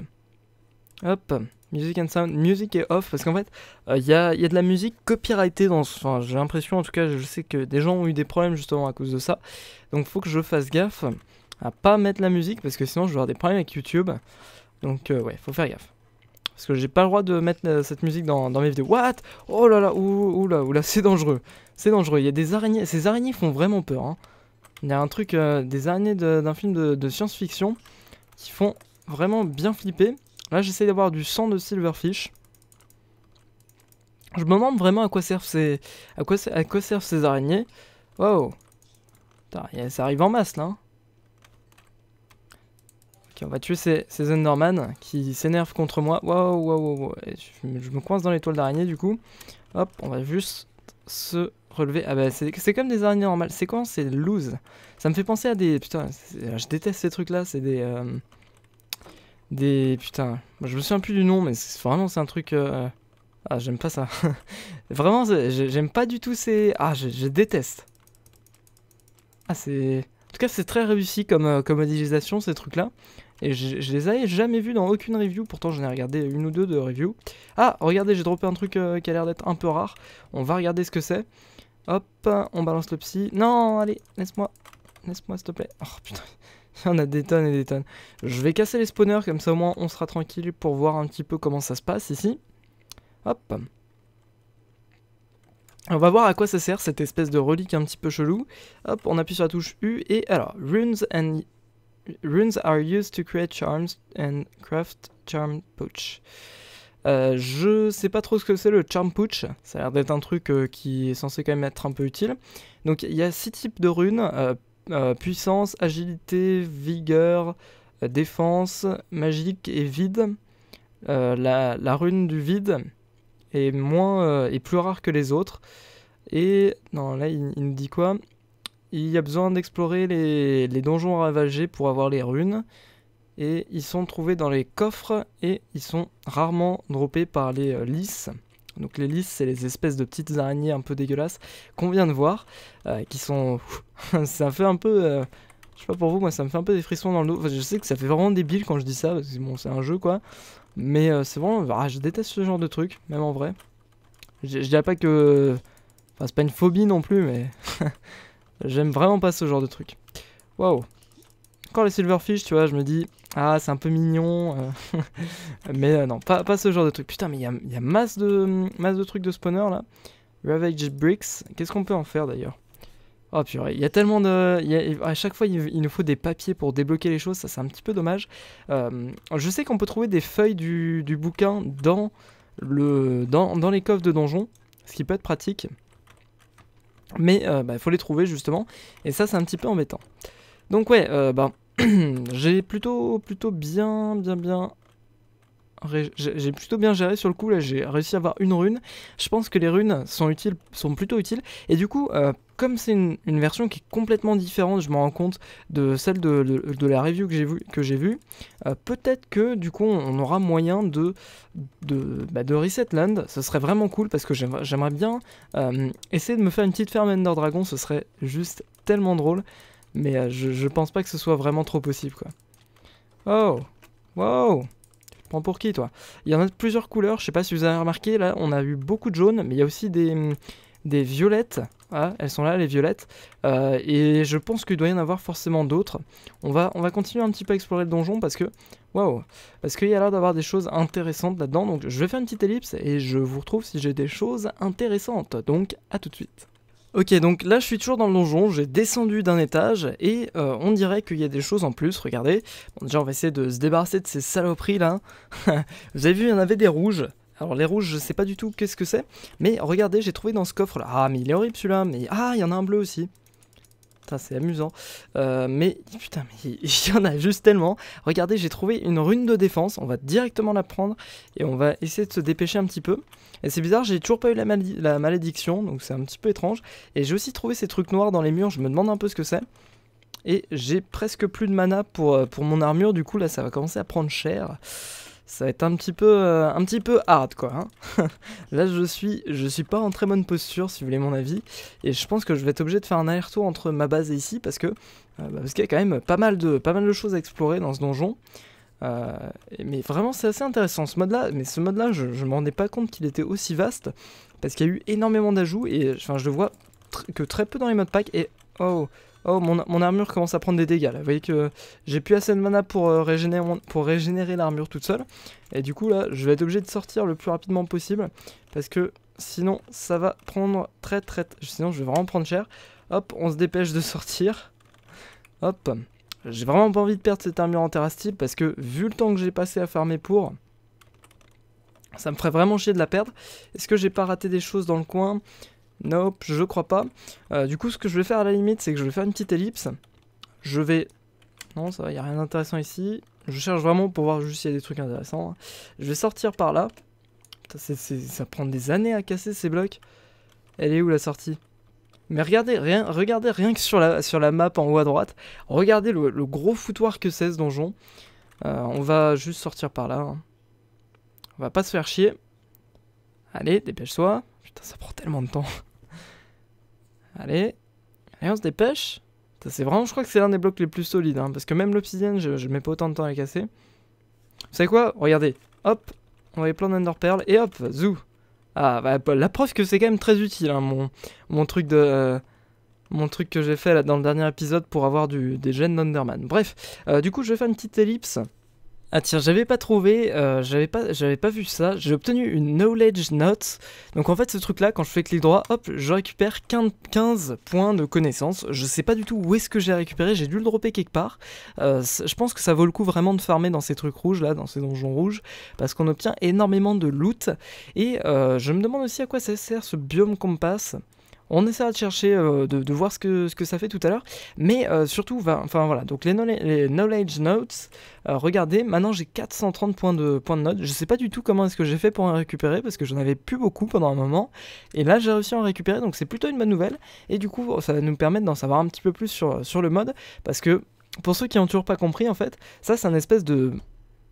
Hop, music and sound, music est off parce qu'en fait euh, il y, a, y, a, de la musique copyrightée dans ce... Enfin j'ai l'impression en tout cas, je sais que des gens ont eu des problèmes justement à cause de ça. Donc faut que je fasse gaffe à pas mettre la musique parce que sinon je vais avoir des problèmes avec YouTube. Donc euh, ouais, faut faire gaffe. Parce que j'ai pas le droit de mettre euh, cette musique dans, mes vidéos. What Oh là là, ouh, là, là, c'est dangereux. C'est dangereux, il y a des araignées. Ces araignées font vraiment peur. Hein. Il y a un truc, euh, des araignées d'un film de, science-fiction qui font vraiment bien flipper. Là, j'essaie d'avoir du sang de silverfish. Je me demande vraiment à quoi servent ces, à quoi, araignées. Wow. ça arrive en masse là. Hein on va tuer ces, Enderman qui s'énervent contre moi. Waouh, waouh, waouh. Je, me coince dans l'étoile d'araignée du coup. Hop, on va juste se relever. Ah bah c'est comme des araignées normales. C'est quand C'est loose. Ça me fait penser à des... Putain, je déteste ces trucs-là. C'est des... Euh, des... Putain. Je me souviens plus du nom, mais vraiment c'est un truc... Euh, ah, j'aime pas ça. vraiment, j'aime pas du tout ces... Ah, je, déteste. Ah, c'est... En tout cas, c'est très réussi comme, euh, comme modélisation, ces trucs-là. Et je, les avais jamais vus dans aucune review, pourtant j'en ai regardé une ou deux de review. Ah, regardez, j'ai droppé un truc euh, qui a l'air d'être un peu rare. On va regarder ce que c'est. Hop, on balance le psy. Non, allez, laisse-moi. Laisse-moi, s'il te plaît. Oh putain, il y en a des tonnes et des tonnes. Je vais casser les spawners, comme ça au moins on sera tranquille pour voir un petit peu comment ça se passe ici. Hop. On va voir à quoi ça sert cette espèce de relique un petit peu chelou. Hop, on appuie sur la touche U et alors, Runes and runes are used to create charms and craft charm pouch. Euh, je sais pas trop ce que c'est le charm pouch, ça a l'air d'être un truc euh, qui est censé quand même être un peu utile. Donc il y a six types de runes, euh, puissance, agilité, vigueur, défense, magique et vide. La, rune du vide est moins et plus rare que les autres. Et non là il, il nous dit quoi il y a besoin d'explorer les, les donjons ravagés pour avoir les runes. Et ils sont trouvés dans les coffres et ils sont rarement droppés par les euh, Donc les lices, c'est les espèces de petites araignées un peu dégueulasses qu'on vient de voir, euh, qui sont... ça fait un peu... Euh, je sais pas pour vous, moi ça me fait un peu des frissons dans le dos. je sais que ça fait vraiment débile quand je dis ça, parce que bon, c'est un jeu quoi. Mais euh, c'est vraiment... Ah, je déteste ce genre de truc, même en vrai. Je, je dirais pas que... Enfin, c'est pas une phobie non plus, mais... J'aime vraiment pas ce genre de truc. Waouh. Encore les silverfish, tu vois, je me dis, ah, c'est un peu mignon. Euh, mais euh, non, pas, pas, ce genre de truc. Putain, mais il y a, masse, de, masse de trucs de spawner là. Ravage Bricks, qu'est-ce qu'on peut en faire d'ailleurs Oh purée, il y a tellement de... a... À chaque fois, il, nous faut des papiers pour débloquer les choses, ça c'est un petit peu dommage. Euh, je sais qu'on peut trouver des feuilles du, bouquin dans, le... dans, dans les coffres de donjon, ce qui peut être pratique. Mais il euh, bah, faut les trouver justement, et ça c'est un petit peu embêtant. Donc ouais, bah, j'ai plutôt, plutôt bien, bien, bien j'ai plutôt bien géré sur le coup là j'ai réussi à avoir une rune je pense que les runes sont utiles sont plutôt utiles et du coup euh, comme c'est une, version qui est complètement différente, je me rends compte, de celle de, la review que j'ai vue, vu, euh, peut-être que du coup on aura moyen de, bah, de, Reset Land. Ce serait vraiment cool parce que j'aimerais bien euh, essayer de me faire une petite ferme Ender Dragon, ce serait juste tellement drôle. Mais euh, je, pense pas que ce soit vraiment trop possible quoi. Oh Wow prends pour qui toi Il y en a plusieurs couleurs, je sais pas si vous avez remarqué, là on a eu beaucoup de jaunes, mais il y a aussi des, des violettes ah, elles sont là, les violettes. Euh, et je pense qu'il doit y en avoir forcément d'autres. On va, on va continuer un petit peu à explorer le donjon parce que... Waouh Parce qu'il y a l'air d'avoir des choses intéressantes là-dedans. Donc je vais faire une petite ellipse et je vous retrouve si j'ai des choses intéressantes. Donc à tout de suite. Ok, donc là je suis toujours dans le donjon, j'ai descendu d'un étage et euh, on dirait qu'il y a des choses en plus, regardez. déjà on va essayer de se débarrasser de ces saloperies là. Vous avez vu, il y en avait des rouges. Alors les rouges, je sais pas du tout qu'est-ce que c'est, mais regardez, j'ai trouvé dans ce coffre là. Ah mais il est horrible celui-là, mais ah il y en a un bleu aussi. Putain, c'est amusant. Euh, mais putain, mais il y en a juste tellement. Regardez, j'ai trouvé une rune de défense. On va directement la prendre et on va essayer de se dépêcher un petit peu. Et c'est bizarre, j'ai toujours pas eu la, la malédiction, donc c'est un petit peu étrange. Et j'ai aussi trouvé ces trucs noirs dans les murs, je me demande un peu ce que c'est. Et j'ai presque plus de mana pour, euh, pour mon armure, du coup là ça va commencer à prendre cher ça va être un petit peu, euh, un petit peu hard quoi. Hein. Là je suis, je suis pas en très bonne posture si vous voulez mon avis, et je pense que je vais être obligé de faire un aller-retour entre ma base et ici parce que euh, bah, qu'il y a quand même pas mal de, pas mal de choses à explorer dans ce donjon. Euh, mais vraiment c'est assez intéressant ce mode-là, mais ce mode-là je, ne m'en rendais pas compte qu'il était aussi vaste parce qu'il y a eu énormément d'ajouts et je le vois que très peu dans les modes pack et oh Oh, mon, armure commence à prendre des dégâts là. Vous voyez que j'ai plus assez de mana pour, euh, régénérer, pour régénérer l'armure toute seule. Et du coup, là, je vais être obligé de sortir le plus rapidement possible. Parce que sinon, ça va prendre très très. Sinon, je vais vraiment prendre cher. Hop, on se dépêche de sortir. Hop. J'ai vraiment pas envie de perdre cette armure en terrasse parce que vu le temps que j'ai passé à farmer pour, ça me ferait vraiment chier de la perdre. Est-ce que j'ai pas raté des choses dans le coin Nope, je crois pas. Euh, du coup, ce que je vais faire à la limite, c'est que je vais faire une petite ellipse. Je vais... Non, ça va, il a rien d'intéressant ici. Je cherche vraiment pour voir juste s'il y a des trucs intéressants. Je vais sortir par là. Putain, ça prend des années à casser ces blocs. Elle est où la sortie mais regardez rien, regardez rien que sur la, sur la map en haut à droite, regardez le, gros foutoir que c'est ce donjon. Euh, on va juste sortir par là. Hein. On va pas se faire chier. Allez, dépêche-toi ça prend tellement de temps. Allez. Allez, on se dépêche. C'est vraiment, je crois que c'est l'un des blocs les plus solides. Hein, parce que même l'obsidienne, je, je mets pas autant de temps à la casser. Vous savez quoi Regardez. Hop. On avait plein d'enderperles. Et hop, zou. Ah, bah, bah, la preuve que c'est quand même très utile, hein, mon, mon truc de... Euh, mon truc que j'ai fait là dans le dernier épisode pour avoir des gènes d'Underman. Bref, euh, du coup je vais faire une petite ellipse ah tiens, j'avais pas trouvé, euh, j'avais pas, j'avais pas vu ça. J'ai obtenu une knowledge note. Donc en fait, ce truc-là, quand je fais clic droit, hop, je récupère 15 points de connaissance. Je sais pas du tout où est-ce que j'ai récupéré. J'ai dû le dropper quelque part. Euh, je pense que ça vaut le coup vraiment de farmer dans ces trucs rouges là, dans ces donjons rouges, parce qu'on obtient énormément de loot. Et euh, je me demande aussi à quoi ça sert ce biome compass. On essaiera de chercher, euh, de, voir ce que, ce que ça fait tout à l'heure. Mais euh, surtout, enfin voilà, donc les, knowledge, notes, euh, regardez, maintenant j'ai 430 points de, points de notes. Je sais pas du tout comment est-ce que j'ai fait pour en récupérer, parce que j'en avais plus beaucoup pendant un moment. Et là, j'ai réussi à en récupérer, donc c'est plutôt une bonne nouvelle. Et du coup, ça va nous permettre d'en savoir un petit peu plus sur, sur le mode, parce que pour ceux qui n'ont toujours pas compris, en fait, ça c'est un espèce de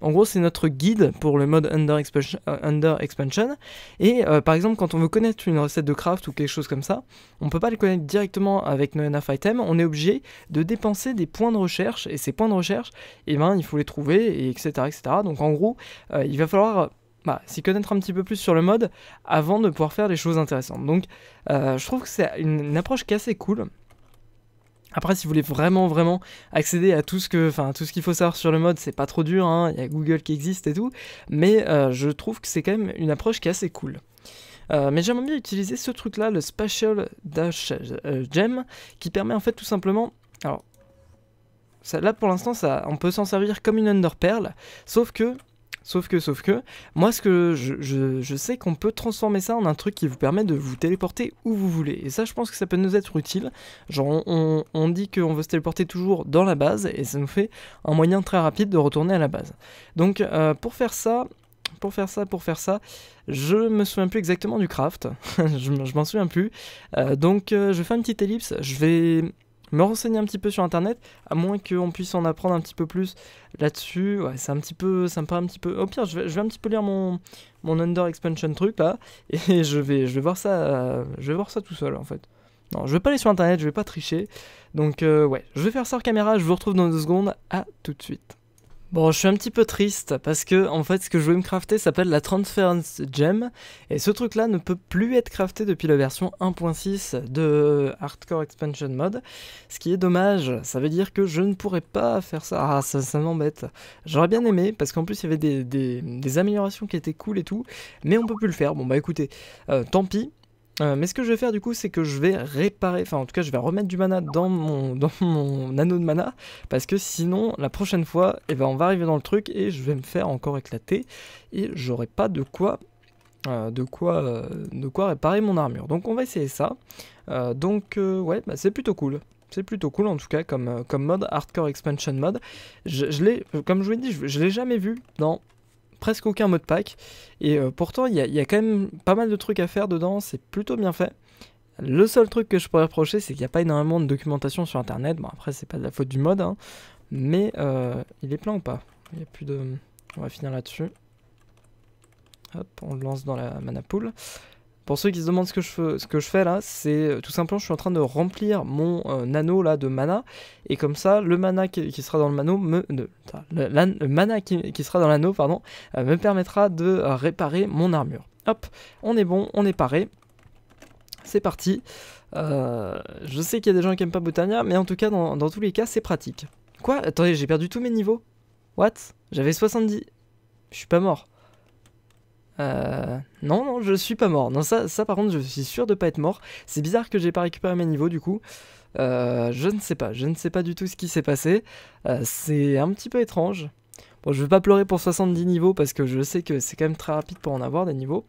en gros, c'est notre guide pour le mode under, expansion. Euh, et euh, par exemple, quand on veut connaître une recette de craft ou quelque chose comme ça, on ne peut pas les connaître directement avec No Enough Item. On est obligé de dépenser des points de recherche. Et ces points de recherche, eh ben, il faut les trouver, et etc., etc. Donc en gros, euh, il va falloir bah, s'y connaître un petit peu plus sur le mode avant de pouvoir faire des choses intéressantes. Donc je trouve que c'est une, une, approche qui est assez cool. Après, si vous voulez vraiment, vraiment accéder à tout ce que, enfin, tout ce qu'il faut savoir sur le mode, c'est pas trop dur. Hein, il y a Google qui existe et tout, mais euh, je trouve que c'est quand même une approche qui est assez cool. Euh, mais j'aimerais bien utiliser ce truc-là, le Special Dash euh, Gem, qui permet en fait tout simplement. Alors, là pour l'instant, on peut s'en servir comme une underperle, sauf que Sauf que, sauf que, moi, ce que je, sais qu'on peut transformer ça en un truc qui vous permet de vous téléporter où vous voulez. Et ça, je pense que ça peut nous être utile. Genre, on, dit qu'on veut se téléporter toujours dans la base, et ça nous fait un moyen très rapide de retourner à la base. Donc, euh, pour faire ça, pour faire ça, pour faire ça. Je me souviens plus exactement du craft, je, m'en souviens plus. Euh, donc euh, je fais une petite ellipse, je vais me renseigner un petit peu sur internet, à moins qu'on puisse en apprendre un petit peu plus là-dessus. Ouais, c'est un petit peu, ça me paraît un petit peu. Au pire, je vais, un petit peu lire mon, mon under expansion truc là, et je vais, je vais voir ça, je vais voir ça tout seul en fait. Non, je vais pas aller sur internet, je vais pas tricher. Donc euh, ouais, je vais faire ça en caméra, je vous retrouve dans deux secondes, à tout de suite. Bon, je suis un petit peu triste parce que en fait, ce que je voulais me crafter s'appelle la Transference Gem et ce truc-là ne peut plus être crafté depuis la version 1.6 de Hardcore Expansion Mode, ce qui est dommage. Ça veut dire que je ne pourrais pas faire ça. Ah, ça, m'embête. J'aurais bien aimé parce qu'en plus il y avait des, améliorations qui étaient cool et tout, mais on peut plus le faire. Bon bah écoutez, euh, tant pis. Euh, mais ce que je vais faire du coup, c'est que je vais réparer, enfin en tout cas, je vais remettre du mana dans mon, dans mon anneau de mana, parce que sinon, la prochaine fois, eh ben, on va arriver dans le truc et je vais me faire encore éclater, et j'aurai pas de quoi, euh, de, quoi, euh, de quoi réparer mon armure. Donc on va essayer ça. donc ouais, bah, c'est plutôt cool. C'est plutôt cool en tout cas comme, comme mode, Hardcore Expansion Mode. Je, l'ai, comme je vous l'ai dit, je, je l'ai jamais vu dans presque aucun mode pack. Et euh, pourtant, il y, a quand même pas mal de trucs à faire dedans, c'est plutôt bien fait. Le seul truc que je pourrais reprocher, c'est qu'il n'y a pas énormément de documentation sur internet. Bon, après, c'est pas de la faute du mode, hein. mais euh, il est plein ou pas Il y a plus de. On va finir là-dessus. Hop, on le lance dans la mana pool. Pour ceux qui se demandent ce que je, fais, là, c'est euh, tout simplement je suis en train de remplir mon euh, anneau là de mana et comme ça le mana qui, sera dans le me, mana qui, sera dans l'anneau pardon euh, me permettra de réparer mon armure. Hop, on est bon, on est paré. C'est parti. je sais qu'il y a des gens qui aiment pas Botania, mais en tout cas dans, dans tous les cas c'est pratique. Quoi Attendez, j'ai perdu tous mes niveaux. What J'avais 70. Je suis pas mort. Euh, non, non, je suis pas mort. Non, ça, ça par contre, je suis sûr de pas être mort. C'est bizarre que j'ai pas récupéré mes niveaux du coup. Euh, je ne sais pas, je ne sais pas du tout ce qui s'est passé. Euh, c'est un petit peu étrange. Bon, je vais pas pleurer pour 70 niveaux parce que je sais que c'est quand même très rapide pour en avoir des niveaux.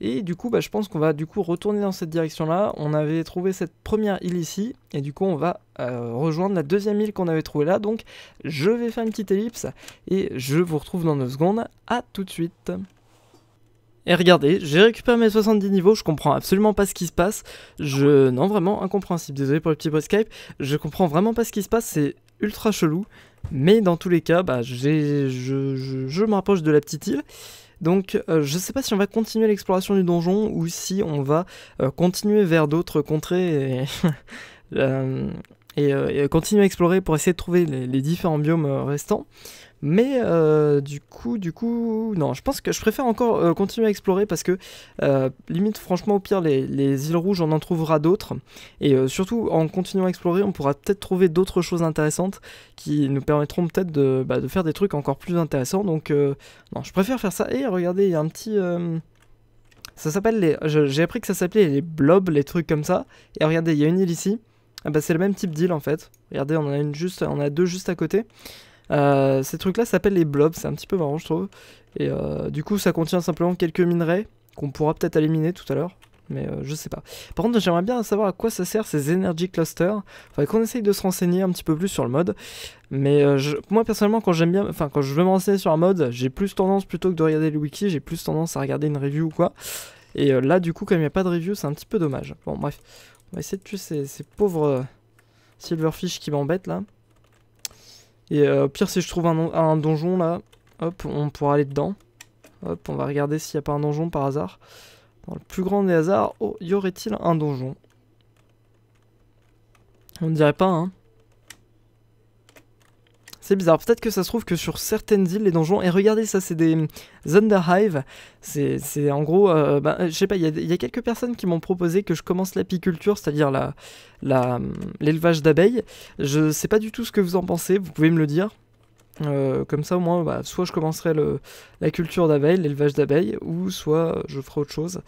Et du coup, bah, je pense qu'on va du coup retourner dans cette direction-là. On avait trouvé cette première île ici, et du coup, on va euh, rejoindre la deuxième île qu'on avait trouvée là. Donc, je vais faire une petite ellipse, et je vous retrouve dans 9 secondes. A tout de suite et regardez, j'ai récupéré mes 70 niveaux, je comprends absolument pas ce qui se passe. Je... Non, vraiment incompréhensible, désolé pour le petit post Skype. Je comprends vraiment pas ce qui se passe, c'est ultra chelou. Mais dans tous les cas, bah, je, je, je me rapproche de la petite île. Donc euh, je sais pas si on va continuer l'exploration du donjon ou si on va euh, continuer vers d'autres contrées euh, et, continuer à explorer pour essayer de trouver les différents biomes restants. Mais euh, du coup, du coup, non, je pense que je préfère encore euh, continuer à explorer parce que, euh, limite, franchement, au pire, les, îles rouges, on en trouvera d'autres. Et surtout, en continuant à explorer, on pourra peut-être trouver d'autres choses intéressantes qui nous permettront peut-être de, bah, faire des trucs encore plus intéressants. Donc, non, je préfère faire ça. Et regardez, il y a un petit. ça s'appelle les. J'ai appris que ça s'appelait les blobs, les trucs comme ça. Et regardez, il y a une île ici. Ah bah c'est le même type d'île en fait. Regardez, on en a une juste, on a deux juste à côté. Euh, ces trucs-là s'appellent les blobs, c'est un petit peu marrant je trouve. Et euh, du coup ça contient simplement quelques minerais qu'on pourra peut-être éliminer tout à l'heure. Mais euh, je sais pas. Par contre, j'aimerais bien savoir à quoi ça sert ces Energy Clusters. Faudrait qu'on essaye de se renseigner un petit peu plus sur le mode. Mais je, moi personnellement, quand j'aime bien, enfin quand je veux me renseigner sur un mode, j'ai plus tendance plutôt que de regarder le wiki, j'ai plus tendance à regarder une review ou quoi. Et là, du coup, comme il n'y a pas de review, c'est un petit peu dommage. Bon, bref, on va essayer de tuer ces, ces pauvres silverfish qui m'embêtent là. Et euh, pire, si je trouve un, un, donjon là, hop, on pourra aller dedans. Hop, on va regarder s'il n'y a pas un donjon par hasard. Dans le plus grand des hasards, oh, y aurait-il un donjon On ne dirait pas, hein. C'est bizarre, peut-être que ça se trouve que sur certaines îles, les donjons... Et regardez, ça c'est des Hive. C'est en gros... Euh, ben, euh, je sais pas, il y, a quelques personnes qui m'ont proposé que je commence l'apiculture, c'est-à-dire l'élevage d'abeilles. Je sais pas du tout ce que vous en pensez, vous pouvez me le dire. Euh, comme ça au moins, bah, soit je commencerai la culture d'abeilles, l'élevage d'abeilles, ou soit je ferai autre chose.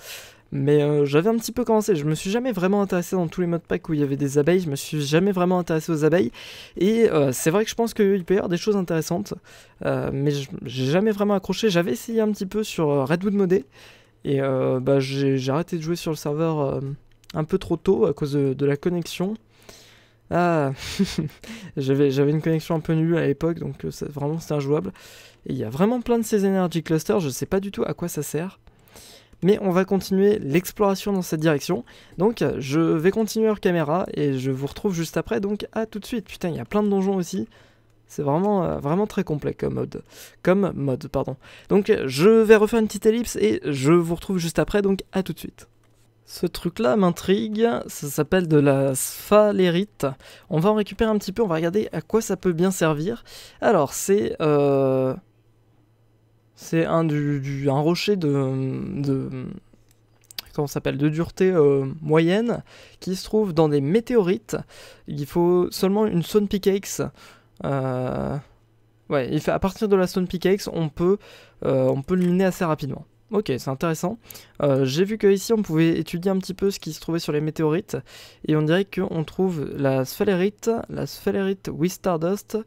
Mais euh, j'avais un petit peu commencé, je me suis jamais vraiment intéressé dans tous les modpacks où il y avait des abeilles, je me suis jamais vraiment intéressé aux abeilles, et euh, c'est vrai que je pense qu'il peut y avoir des choses intéressantes, euh, mais j'ai jamais vraiment accroché, j'avais essayé un petit peu sur Redwood Modé, et bah, j'ai arrêté de jouer sur le serveur un peu trop tôt à cause de, la connexion. Ah, j'avais une connexion un peu nulle à l'époque, donc vraiment c'était injouable. Et il y a vraiment plein de ces Energy Clusters, je sais pas du tout à quoi ça sert mais on va continuer l'exploration dans cette direction. Donc je vais continuer hors caméra et je vous retrouve juste après, donc à tout de suite. Putain, il y a plein de donjons aussi. C'est vraiment, euh, vraiment très complet comme mode. Comme mode, pardon. Donc je vais refaire une petite ellipse et je vous retrouve juste après, donc à tout de suite. Ce truc-là m'intrigue, ça s'appelle de la sphalérite. On va en récupérer un petit peu, on va regarder à quoi ça peut bien servir. Alors, c'est... Euh, c'est un, du, un rocher de, de comment s'appelle de dureté euh, moyenne qui se trouve dans des météorites. Il faut seulement une stone pickaxe. Euh, ouais, à partir de la stone pickaxe, on peut euh, on peut assez rapidement. Ok, c'est intéressant. J'ai vu qu'ici on pouvait étudier un petit peu ce qui se trouvait sur les météorites et on dirait qu'on trouve la sphalerite, la sphalerite with stardust,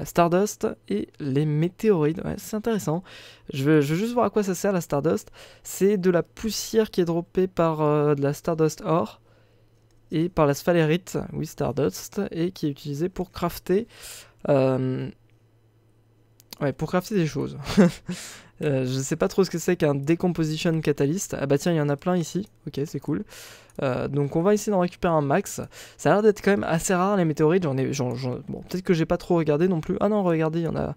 la Stardust et les météorites. Ouais, c'est intéressant. Je veux, juste voir à quoi ça sert la Stardust. C'est de la poussière qui est droppée par euh, de la Stardust Or et par la sphalérite, oui, Stardust, et qui est utilisée pour crafter. Euh, ouais, pour crafter des choses. Euh, je sais pas trop ce que c'est qu'un decomposition catalyst. Ah bah tiens, il y en a plein ici. Ok, c'est cool. Euh, donc on va essayer d'en récupérer un max. Ça a l'air d'être quand même assez rare les météorites. bon, peut-être que j'ai pas trop regardé non plus. Ah non, regardez, il y en a.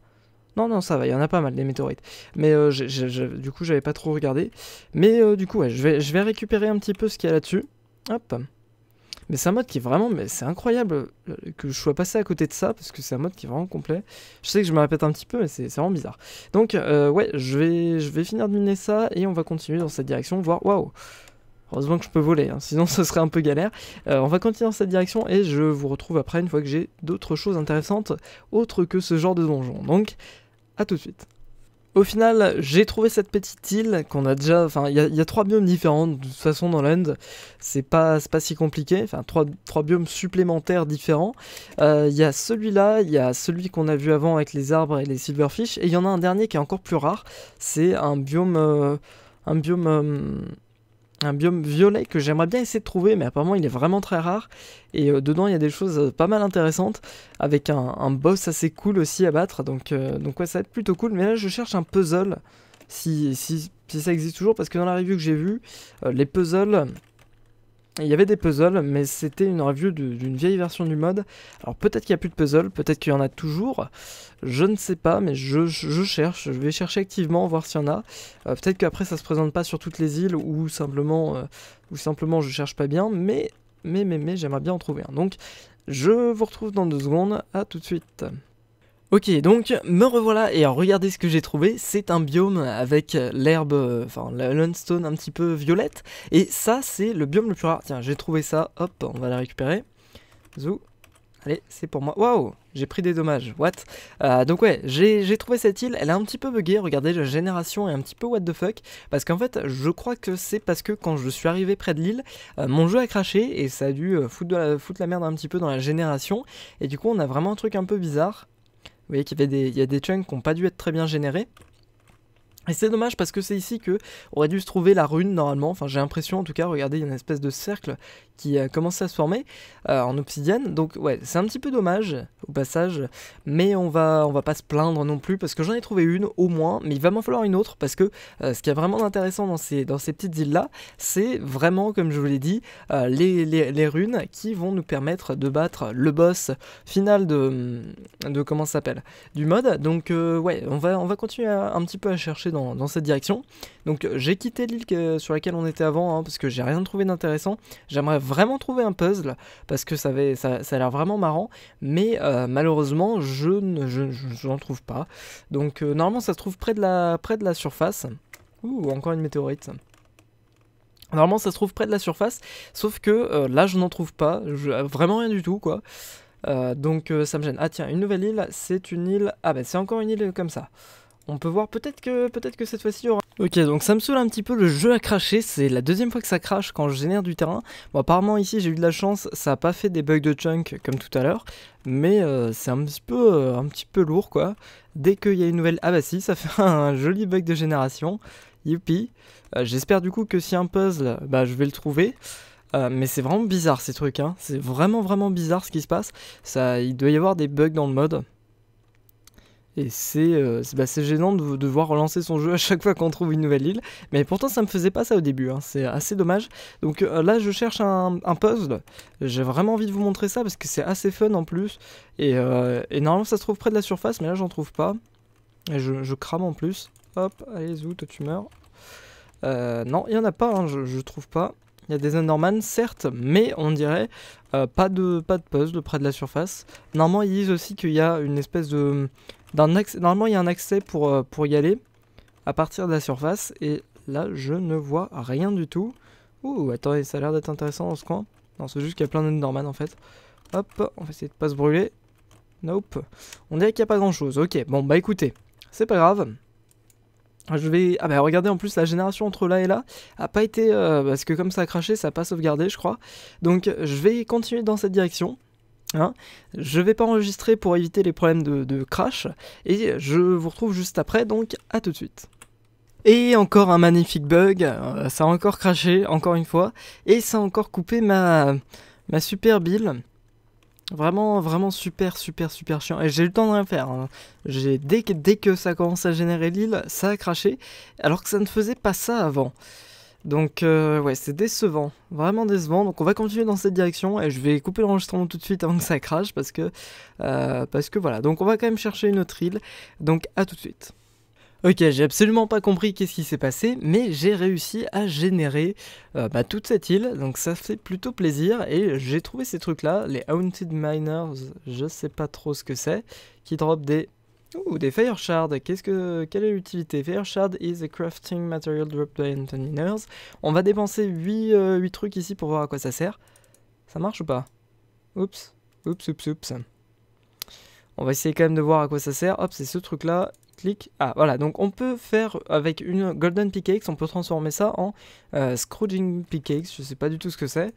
Non, non, ça va, il y en a pas mal des météorites. Mais euh, du coup, j'avais pas trop regardé. Mais du coup, je vais récupérer un petit peu ce qu'il y a là-dessus. Hop. Mais c'est un mode qui est vraiment, mais c'est incroyable euh, que je sois passé à côté de ça parce que c'est un mode qui est vraiment complet. Je sais que je me répète un petit peu, mais c'est vraiment bizarre. Donc euh, ouais, je vais, je vais finir de miner ça et on va continuer dans cette direction, voir waouh. Heureusement que je peux voler, hein, sinon ce serait un peu galère. Euh, on va continuer dans cette direction et je vous retrouve après une fois que j'ai d'autres choses intéressantes autres que ce genre de donjon. Donc à tout de suite. Au final, j'ai trouvé cette petite île qu'on a déjà. Enfin, il y, a trois biomes différents de toute façon dans l'End. C'est pas, pas si compliqué. Enfin, trois, trois biomes supplémentaires différents. Euh, il y a celui-là, il y a celui qu'on a vu avant avec les arbres et les silverfish. Et il y en a un dernier qui est encore plus rare. C'est un biome. Euh, un biome. Euh, un biome violet que j'aimerais bien essayer de trouver, mais apparemment il est vraiment très rare. Et euh, dedans il y a des choses euh, pas mal intéressantes, avec un, boss assez cool aussi à battre. Donc, euh, donc ouais, ça va être plutôt cool. Mais là je cherche un puzzle, si, si, si ça existe toujours, parce que dans la review que j'ai vue, les puzzles il y avait des puzzles, mais c'était une review d'une vieille version du mode. Alors peut-être qu'il n'y a plus de puzzles, peut-être qu'il y en a toujours. Je ne sais pas, mais je, cherche, je vais chercher activement, voir s'il y en a. Euh, peut-être qu'après ça se présente pas sur toutes les îles, ou simplement, euh, ou simplement je cherche pas bien, mais, mais, mais, mais j'aimerais bien en trouver un. Donc je vous retrouve dans deux secondes, à tout de suite. Ok, donc me revoilà et regardez ce que j'ai trouvé, c'est un biome avec euh, l'herbe, euh, enfin la lunstone un petit peu violette, et ça c'est le biome le plus rare. Tiens, j'ai trouvé ça, hop, on va la récupérer. Zou, allez, c'est pour moi. Waouh, j'ai pris des dommages, what euh, Donc ouais, j'ai trouvé cette île, elle a un petit peu buggée, regardez, la génération est un petit peu what the fuck, parce qu'en fait, je crois que c'est parce que quand je suis arrivé près de l'île, mon jeu a craché et ça a dû foutre la merde un petit peu dans la génération, et du coup on a vraiment un truc un peu bizarre. Vous voyez qu'il y a des chunks qui n'ont pas dû être très bien générés. Et c'est dommage parce que c'est ici que aurait dû se trouver la rune normalement, enfin j'ai l'impression en tout cas, regardez, il y a une espèce de cercle qui a commencé à se former euh, en obsidienne, donc ouais, c'est un petit peu dommage au passage, mais on va, on va pas se plaindre non plus parce que j'en ai trouvé une au moins, mais il va m'en falloir une autre parce que euh, ce qui est vraiment intéressant dans ces, dans ces petites îles là, c'est vraiment comme je vous l'ai dit, euh, les, les, les, runes qui vont nous permettre de battre le boss final de, de comment s'appelle, du mode, donc ouais, on va, on va continuer un petit peu à chercher dans, cette direction. Donc euh, j'ai quitté l'île sur laquelle on était avant, hein, parce que j'ai rien trouvé d'intéressant. J'aimerais vraiment trouver un puzzle, parce que ça, avait, ça, ça a l'air vraiment marrant, mais euh, malheureusement je n'en je, trouve pas. Donc euh, normalement ça se trouve près de la, près de la surface. Ouh, encore une météorite. Normalement ça se trouve près de la surface, sauf que là je n'en trouve pas, je, vraiment rien du tout quoi. donc ça me gêne. Ah tiens, une nouvelle île, c'est une île... Ah ben c'est encore une île comme ça on peut voir peut-être que, peut que cette fois-ci il aura... Ok donc ça me saoule un petit peu le jeu à craché, c'est la deuxième fois que ça crache quand je génère du terrain. Bon apparemment ici j'ai eu de la chance, ça n'a pas fait des bugs de chunk comme tout à l'heure, mais euh, c'est un petit peu euh, un petit peu lourd quoi. Dès qu'il y a une nouvelle... Ah bah si ça fait un joli bug de génération, youpi. Euh, j'espère du coup que si un puzzle, bah je vais le trouver. mais c'est vraiment bizarre ces trucs, hein. c'est vraiment vraiment bizarre ce qui se passe. Ça, il doit y avoir des bugs dans le mode. Et euh, bah, c'est gênant de devoir relancer son jeu à chaque fois qu'on trouve une nouvelle île. Mais pourtant, ça me faisait pas ça au début. Hein. C'est assez dommage. Donc euh, là, je cherche un, puzzle. J'ai vraiment envie de vous montrer ça parce que c'est assez fun en plus. Et, euh, normalement, ça se trouve près de la surface, mais là, j'en trouve pas. Et je, crame en plus. Hop, allez, zou, toi tu meurs. non, il n'y en a pas. Hein, je, je trouve pas. Il y a des Enderman, certes, mais on dirait euh, pas, de, pas de puzzle près de la surface. Normalement, ils disent aussi qu'il y a une espèce de... d'un accès, normalement, il y a un accès pour, euh, pour y aller à partir de la surface. Et là, je ne vois rien du tout. Ouh, attendez, ça a l'air d'être intéressant dans ce coin. Non, c'est juste qu'il y a plein d'Enderman, en fait. Hop, on va essayer de pas se brûler. Nope. On dirait qu'il n'y a pas grand-chose. Ok, bon, bah écoutez, c'est pas grave. Je vais. Ah bah regardez en plus la génération entre là et là a pas été. Euh, parce que comme ça a craché, ça n'a pas sauvegardé, je crois. Donc je vais continuer dans cette direction. Hein. Je vais pas enregistrer pour éviter les problèmes de, crash. Et je vous retrouve juste après, donc à tout de suite. Et encore un magnifique bug, euh, ça a encore craché, encore une fois, et ça a encore coupé ma, ma super bille. Vraiment, vraiment super, super, super chiant. Et j'ai eu le temps de rien faire. Hein. J'ai dès que, ça commence à générer l'île, ça a craché, alors que ça ne faisait pas ça avant. Donc euh, ouais, c'est décevant, vraiment décevant. Donc on va continuer dans cette direction et je vais couper l'enregistrement tout de suite avant que ça crache parce que euh, parce que voilà. Donc on va quand même chercher une autre île. Donc à tout de suite. Ok, j'ai absolument pas compris qu'est-ce qui s'est passé, mais j'ai réussi à générer euh, bah, toute cette île, donc ça fait plutôt plaisir, et j'ai trouvé ces trucs-là, les Haunted Miners, je sais pas trop ce que c'est, qui drop des... Ouh, des Fire Shards, Qu'est-ce que... quelle est l'utilité Fire Shard is a crafting material dropped by Haunted Miners. On va dépenser 8, 8 euh, trucs ici pour voir à quoi ça sert. Ça marche ou pas Oups, oups, oups, oups. On va essayer quand même de voir à quoi ça sert. Hop, c'est ce truc-là. Clic. Ah, voilà. Donc, on peut faire avec une Golden Pickaxe, on peut transformer ça en euh, Scrooging Pickaxe. Je sais pas du tout ce que c'est.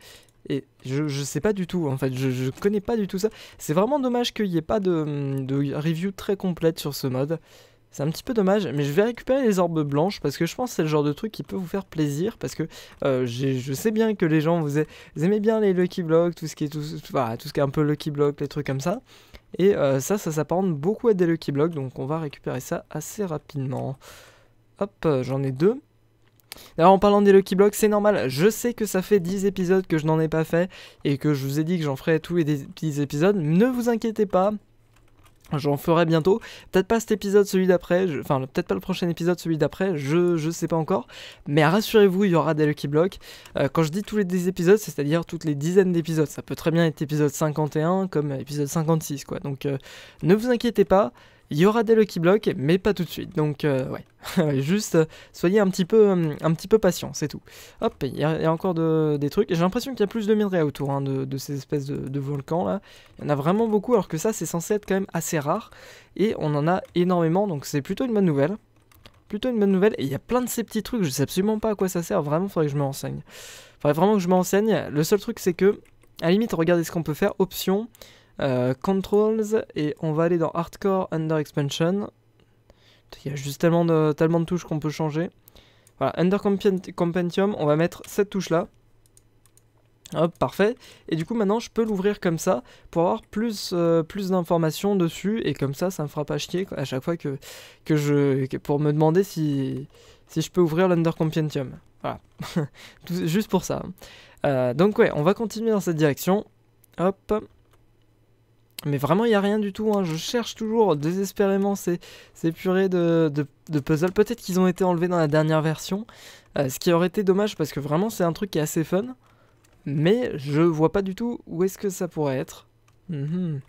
Et je, je, sais pas du tout, en fait, je, connais pas du tout ça. C'est vraiment dommage qu'il n'y ait pas de, de, review très complète sur ce mode. C'est un petit peu dommage, mais je vais récupérer les orbes blanches parce que je pense que c'est le genre de truc qui peut vous faire plaisir parce que euh, je sais bien que les gens vous, a, bien les Lucky Blocks, tout ce qui est tout, ce qui est un peu Lucky Blocks, les trucs comme ça. Et euh, ça, ça s'apparente beaucoup à des Lucky Blocks, donc on va récupérer ça assez rapidement. Hop, euh, j'en ai deux. D'ailleurs, en parlant des Lucky Blocks, c'est normal. Je sais que ça fait 10 épisodes que je n'en ai pas fait et que je vous ai dit que j'en ferai tous les petits épisodes. Ne vous inquiétez pas, J'en ferai bientôt. Peut-être pas cet épisode, celui d'après. Enfin, peut-être pas le prochain épisode, celui d'après. Je, je sais pas encore. Mais rassurez-vous, il y aura des Lucky Blocks. quand je dis tous les 10 épisodes, c'est-à-dire toutes les dizaines d'épisodes. Ça peut très bien être épisode 51 comme épisode 56, quoi. Donc, euh, ne vous inquiétez pas. Il y aura des lucky blocks, mais pas tout de suite. Donc, euh, ouais. Juste, euh, soyez un petit peu, euh, un petit peu patient, c'est tout. Hop, il y, a encore des trucs. J'ai l'impression qu'il y a plus de minerais autour hein, de, ces espèces de, volcans là. Il y en a vraiment beaucoup, alors que ça, c'est censé être quand même assez rare. Et on en a énormément, donc c'est plutôt une bonne nouvelle plutôt une bonne nouvelle. Et il y a plein de ces petits trucs, je sais absolument pas à quoi ça sert, vraiment, il faudrait que je me renseigne. il Faudrait vraiment que je me renseigne. Le seul truc, c'est que, à la limite, regardez ce qu'on peut faire. Option, euh, controls, et on va aller dans Hardcore Under Expansion. Il y a juste tellement de, tellement de touches qu'on peut changer. Voilà, Under compentium on va mettre cette touche là. Hop, parfait. Et du coup, maintenant, je peux l'ouvrir comme ça pour avoir plus, euh, plus d'informations dessus. Et comme ça, ça me fera pas chier à chaque fois que, que je... pour me demander si, si je peux ouvrir l'Undercompentium. Voilà. juste pour ça. Hein. Euh, donc ouais, on va continuer dans cette direction. Hop. Mais vraiment, il n'y a rien du tout. Hein. Je cherche toujours désespérément ces, purées de, de, puzzles. Peut-être qu'ils ont été enlevés dans la dernière version. Euh, ce qui aurait été dommage parce que vraiment, c'est un truc qui est assez fun. Mais je vois pas du tout où est-ce que ça pourrait être. Mhm.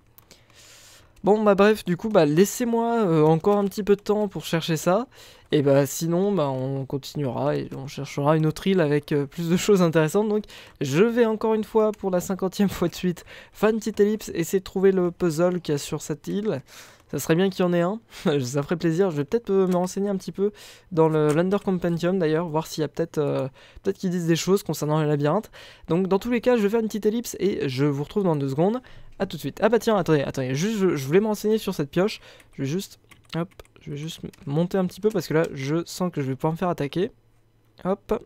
Bon bah bref, du coup bah laissez-moi euh, encore un petit peu de temps pour chercher ça. Et bah sinon bah on continuera et on cherchera une autre île avec euh, plus de choses intéressantes. Donc je vais encore une fois pour la cinquantième fois de suite faire une petite ellipse, essayer de trouver le puzzle qu'il y a sur cette île. Ça serait bien qu'il y en ait un, ça ferait plaisir. Je vais peut-être euh, me renseigner un petit peu dans le Lander Compendium d'ailleurs, voir s'il y a peut-être peut-être qu'ils disent des choses concernant le labyrinthe. Donc dans tous les cas, je vais faire une petite ellipse et je vous retrouve dans deux secondes. A ah, tout de suite. Ah bah tiens, attendez, attendez. Juste, je, voulais me renseigner sur cette pioche. Je vais juste... Hop, je vais juste monter un petit peu parce que là, je sens que je vais pouvoir me faire attaquer. Hop.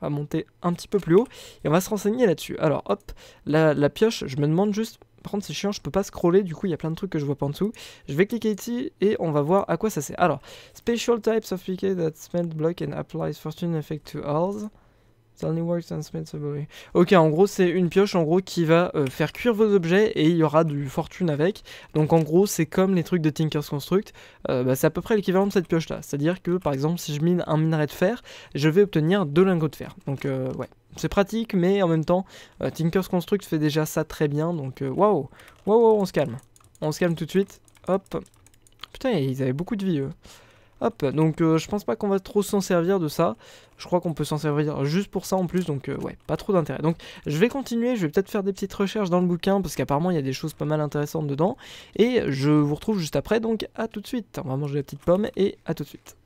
On va monter un petit peu plus haut. Et on va se renseigner là-dessus. Alors, hop, la, pioche, je me demande juste par contre, c'est chiant, je peux pas scroller, du coup, il y a plein de trucs que je vois pas en dessous. Je vais cliquer ici et on va voir à quoi ça sert. Alors, special types of PK that smelt block and applies fortune effect to ours. Ok, en gros, c'est une pioche en gros qui va euh, faire cuire vos objets et il y aura du fortune avec. Donc en gros, c'est comme les trucs de Tinker's Construct. Euh, bah, c'est à peu près l'équivalent de cette pioche là. C'est-à-dire que par exemple, si je mine un minerai de fer, je vais obtenir deux lingots de fer. Donc euh, ouais. C'est pratique, mais en même temps, Tinker's Construct fait déjà ça très bien, donc waouh, waouh, wow, wow, on se calme. On se calme tout de suite, hop. Putain, ils avaient beaucoup de vie, eux. Hop, donc euh, je pense pas qu'on va trop s'en servir de ça. Je crois qu'on peut s'en servir juste pour ça en plus, donc euh, ouais, pas trop d'intérêt. Donc je vais continuer, je vais peut-être faire des petites recherches dans le bouquin, parce qu'apparemment il y a des choses pas mal intéressantes dedans. Et je vous retrouve juste après, donc à tout de suite. On va manger la petite pomme et à tout de suite.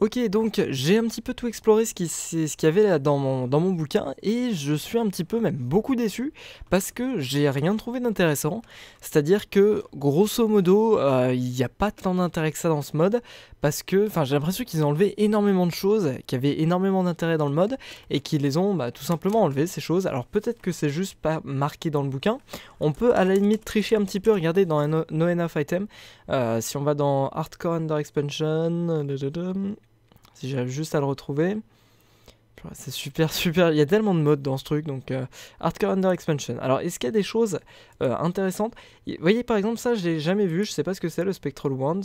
Ok, donc j'ai un petit peu tout exploré ce qu'il ce y avait là dans mon, dans mon bouquin et je suis un petit peu, même beaucoup déçu, parce que j'ai rien trouvé d'intéressant. C'est-à-dire que, grosso modo, euh, il n'y a pas tant d'intérêt que ça dans ce mode, parce que j'ai l'impression qu'ils ont enlevé énormément de choses, qui avait énormément d'intérêt dans le mode, et qu'ils les ont bah, tout simplement enlevé, ces choses. Alors peut-être que c'est juste pas marqué dans le bouquin. On peut à la limite tricher un petit peu, regarder dans No, Enough Item, euh, si on va dans Hardcore Under Expansion... Euh, si j'arrive juste à le retrouver. C'est super, super. Il y a tellement de modes dans ce truc. Donc, euh, Hardcore Under Expansion. Alors, est-ce qu'il y a des choses euh, intéressantes Vous voyez, par exemple, ça, je l'ai jamais vu. Je sais pas ce que c'est, le Spectral Wand.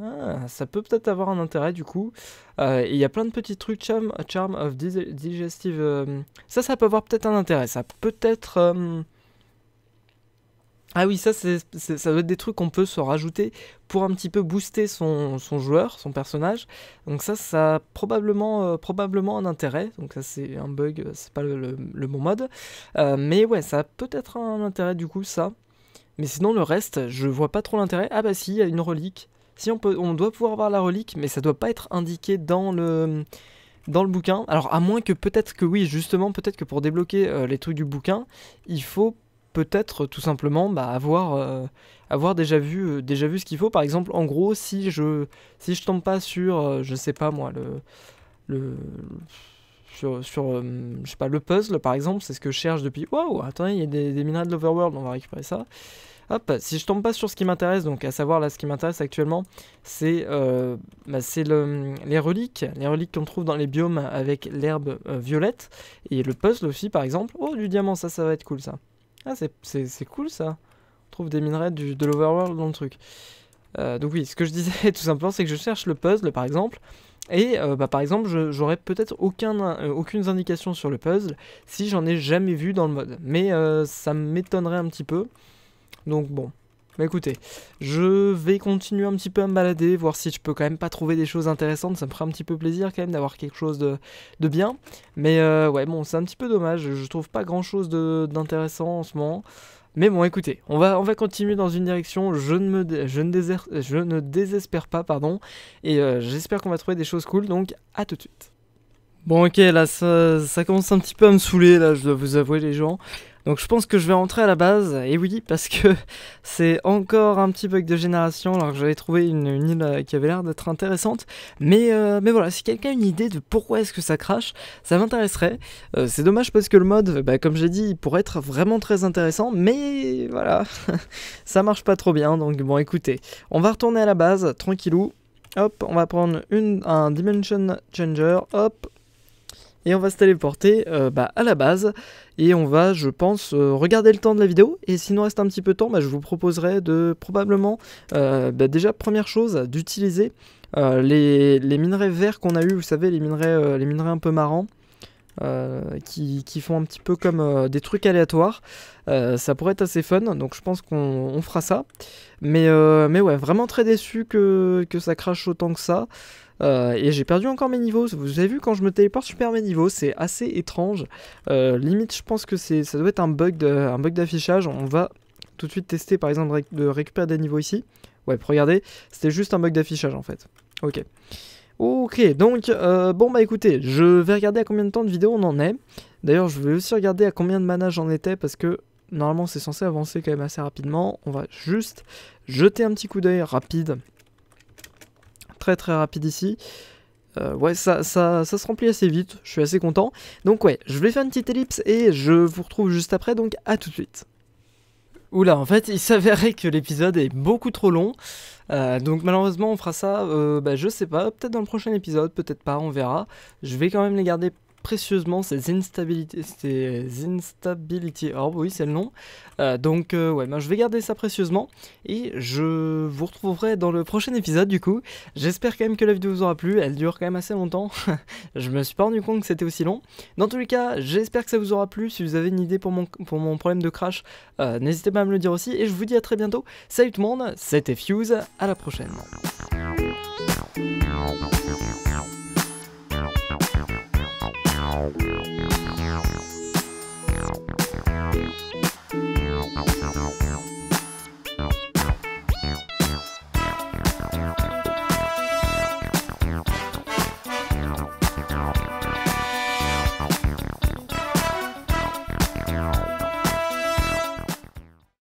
Ah, ça peut peut-être avoir un intérêt du coup. Euh, il y a plein de petits trucs, Charm, charm of Digestive. ça, ça peut avoir peut-être un intérêt. Ça peut être ah oui, ça, c'est, ça doit être des trucs qu'on peut se rajouter pour un petit peu booster son, joueur, son personnage. Donc ça, ça a probablement, euh, probablement un intérêt. Donc ça, c'est un bug, euh, c'est pas le, bon mode. Euh, mais ouais, ça a peut-être un, intérêt du coup, ça. Mais sinon, le reste, je vois pas trop l'intérêt. Ah bah si, il y a une relique. Si, on, peut, on doit pouvoir avoir la relique, mais ça doit pas être indiqué dans le dans le bouquin. Alors à moins que peut-être que oui, justement, peut-être que pour débloquer les trucs du bouquin, il faut peut-être tout simplement bah, avoir, euh, avoir déjà vu, euh, déjà vu ce qu'il faut. Par exemple, en gros, si je si je tombe pas sur, je euh, je sais pas moi, le, le sur, pas, le puzzle par exemple, c'est ce que je cherche depuis. Waouh, attendez, il y a des, des minerais de l'overworld, on va récupérer ça. Hop, si je tombe pas sur ce qui m'intéresse, donc à savoir là ce qui m'intéresse actuellement, c'est bah, les reliques, les reliques qu'on trouve dans les biomes avec l'herbe violette, et le puzzle aussi par exemple. Oh du diamant, ça ça va être cool ça. Ah, c'est cool ça. On trouve des minerais du, de l'overworld dans le truc. Euh, donc oui, ce que je disais tout simplement, c'est que je cherche le puzzle par exemple. Et euh, bah, par exemple, j'aurais peut-être euh, aucune indication sur le puzzle si j'en ai jamais vu dans le mode. Mais ça m'étonnerait un petit peu. Donc bon, mais bah, écoutez, je vais continuer un petit peu à me balader, voir si je peux quand même pas trouver des choses intéressantes. Ça me ferait un petit peu plaisir quand même d'avoir quelque chose de, bien. Mais euh, ouais, bon, c'est un petit peu dommage. Je trouve pas grand chose d'intéressant en ce moment. Mais bon, écoutez, on va, on va continuer dans une direction. Je ne, me, je ne désespère pas, pardon. Et euh, j'espère qu'on va trouver des choses cool. Donc, à tout de suite. Bon, ok, là, ça commence un petit peu à me saouler, là, je dois vous avouer, les gens. Donc je pense que je vais rentrer à la base, et oui, parce que c'est encore un petit bug de génération, alors que j'avais trouvé une, île euh, qui avait l'air d'être intéressante. Mais, euh, mais voilà, si quelqu'un a une idée de pourquoi est-ce que ça crache, ça m'intéresserait. Euh, c'est dommage parce que le mode, bah, comme j'ai dit, il pourrait être vraiment très intéressant, mais voilà, ça marche pas trop bien, donc bon écoutez, on va retourner à la base, tranquillou. Hop, on va prendre une, un Dimension Changer, hop, et on va se téléporter bah, à la base. Et on va, je pense, euh, regarder le temps de la vidéo. Et s'il nous reste un petit peu de temps, bah, je vous proposerai de probablement, euh, bah, déjà, première chose, d'utiliser euh, les, minerais verts qu'on a eu, vous savez, les minerais, les minerais un peu marrants. Euh, qui, font un petit peu comme euh, des trucs aléatoires. Euh, ça pourrait être assez fun, donc je pense qu'on fera ça. Mais, mais ouais, vraiment très déçu que, que ça crache autant que ça. et j'ai perdu encore mes niveaux. Vous avez vu, quand je me téléporte, je perds mes niveaux. C'est assez étrange. limite, je pense que ça doit être un bug d'affichage. On va tout de suite tester, par exemple, de récupérer des niveaux ici. Ouais, regardez, c'était juste un bug d'affichage en fait. Ok. Ok, donc, euh, bon bah écoutez, je vais regarder à combien de temps de vidéo on en est. D'ailleurs, je vais aussi regarder à combien de mana j'en étais, parce que normalement c'est censé avancer quand même assez rapidement. On va juste jeter un petit coup d'œil rapide. Très très rapide ici. Euh, ouais, ça, ça, ça se remplit assez vite, je suis assez content. Donc ouais, je vais faire une petite ellipse et je vous retrouve juste après, donc à tout de suite. Oula, en fait, il s'avérait que l'épisode est beaucoup trop long. Euh, donc malheureusement, on fera ça, euh, bah, je sais pas, peut-être dans le prochain épisode, peut-être pas, on verra. Je vais quand même les garder précieusement ces instabilités, ces instability orb, oh oui c'est le nom. Euh, donc euh, ouais, ben, je vais garder ça précieusement et je vous retrouverai dans le prochain épisode du coup. J'espère quand même que la vidéo vous aura plu, elle dure quand même assez longtemps. je me suis pas rendu compte que c'était aussi long. Dans tous les cas, j'espère que ça vous aura plu. Si vous avez une idée pour mon, pour mon problème de crash, euh, n'hésitez pas à me le dire aussi et je vous dis à très bientôt. Salut tout le monde, c'était Fuse, à la prochaine. now.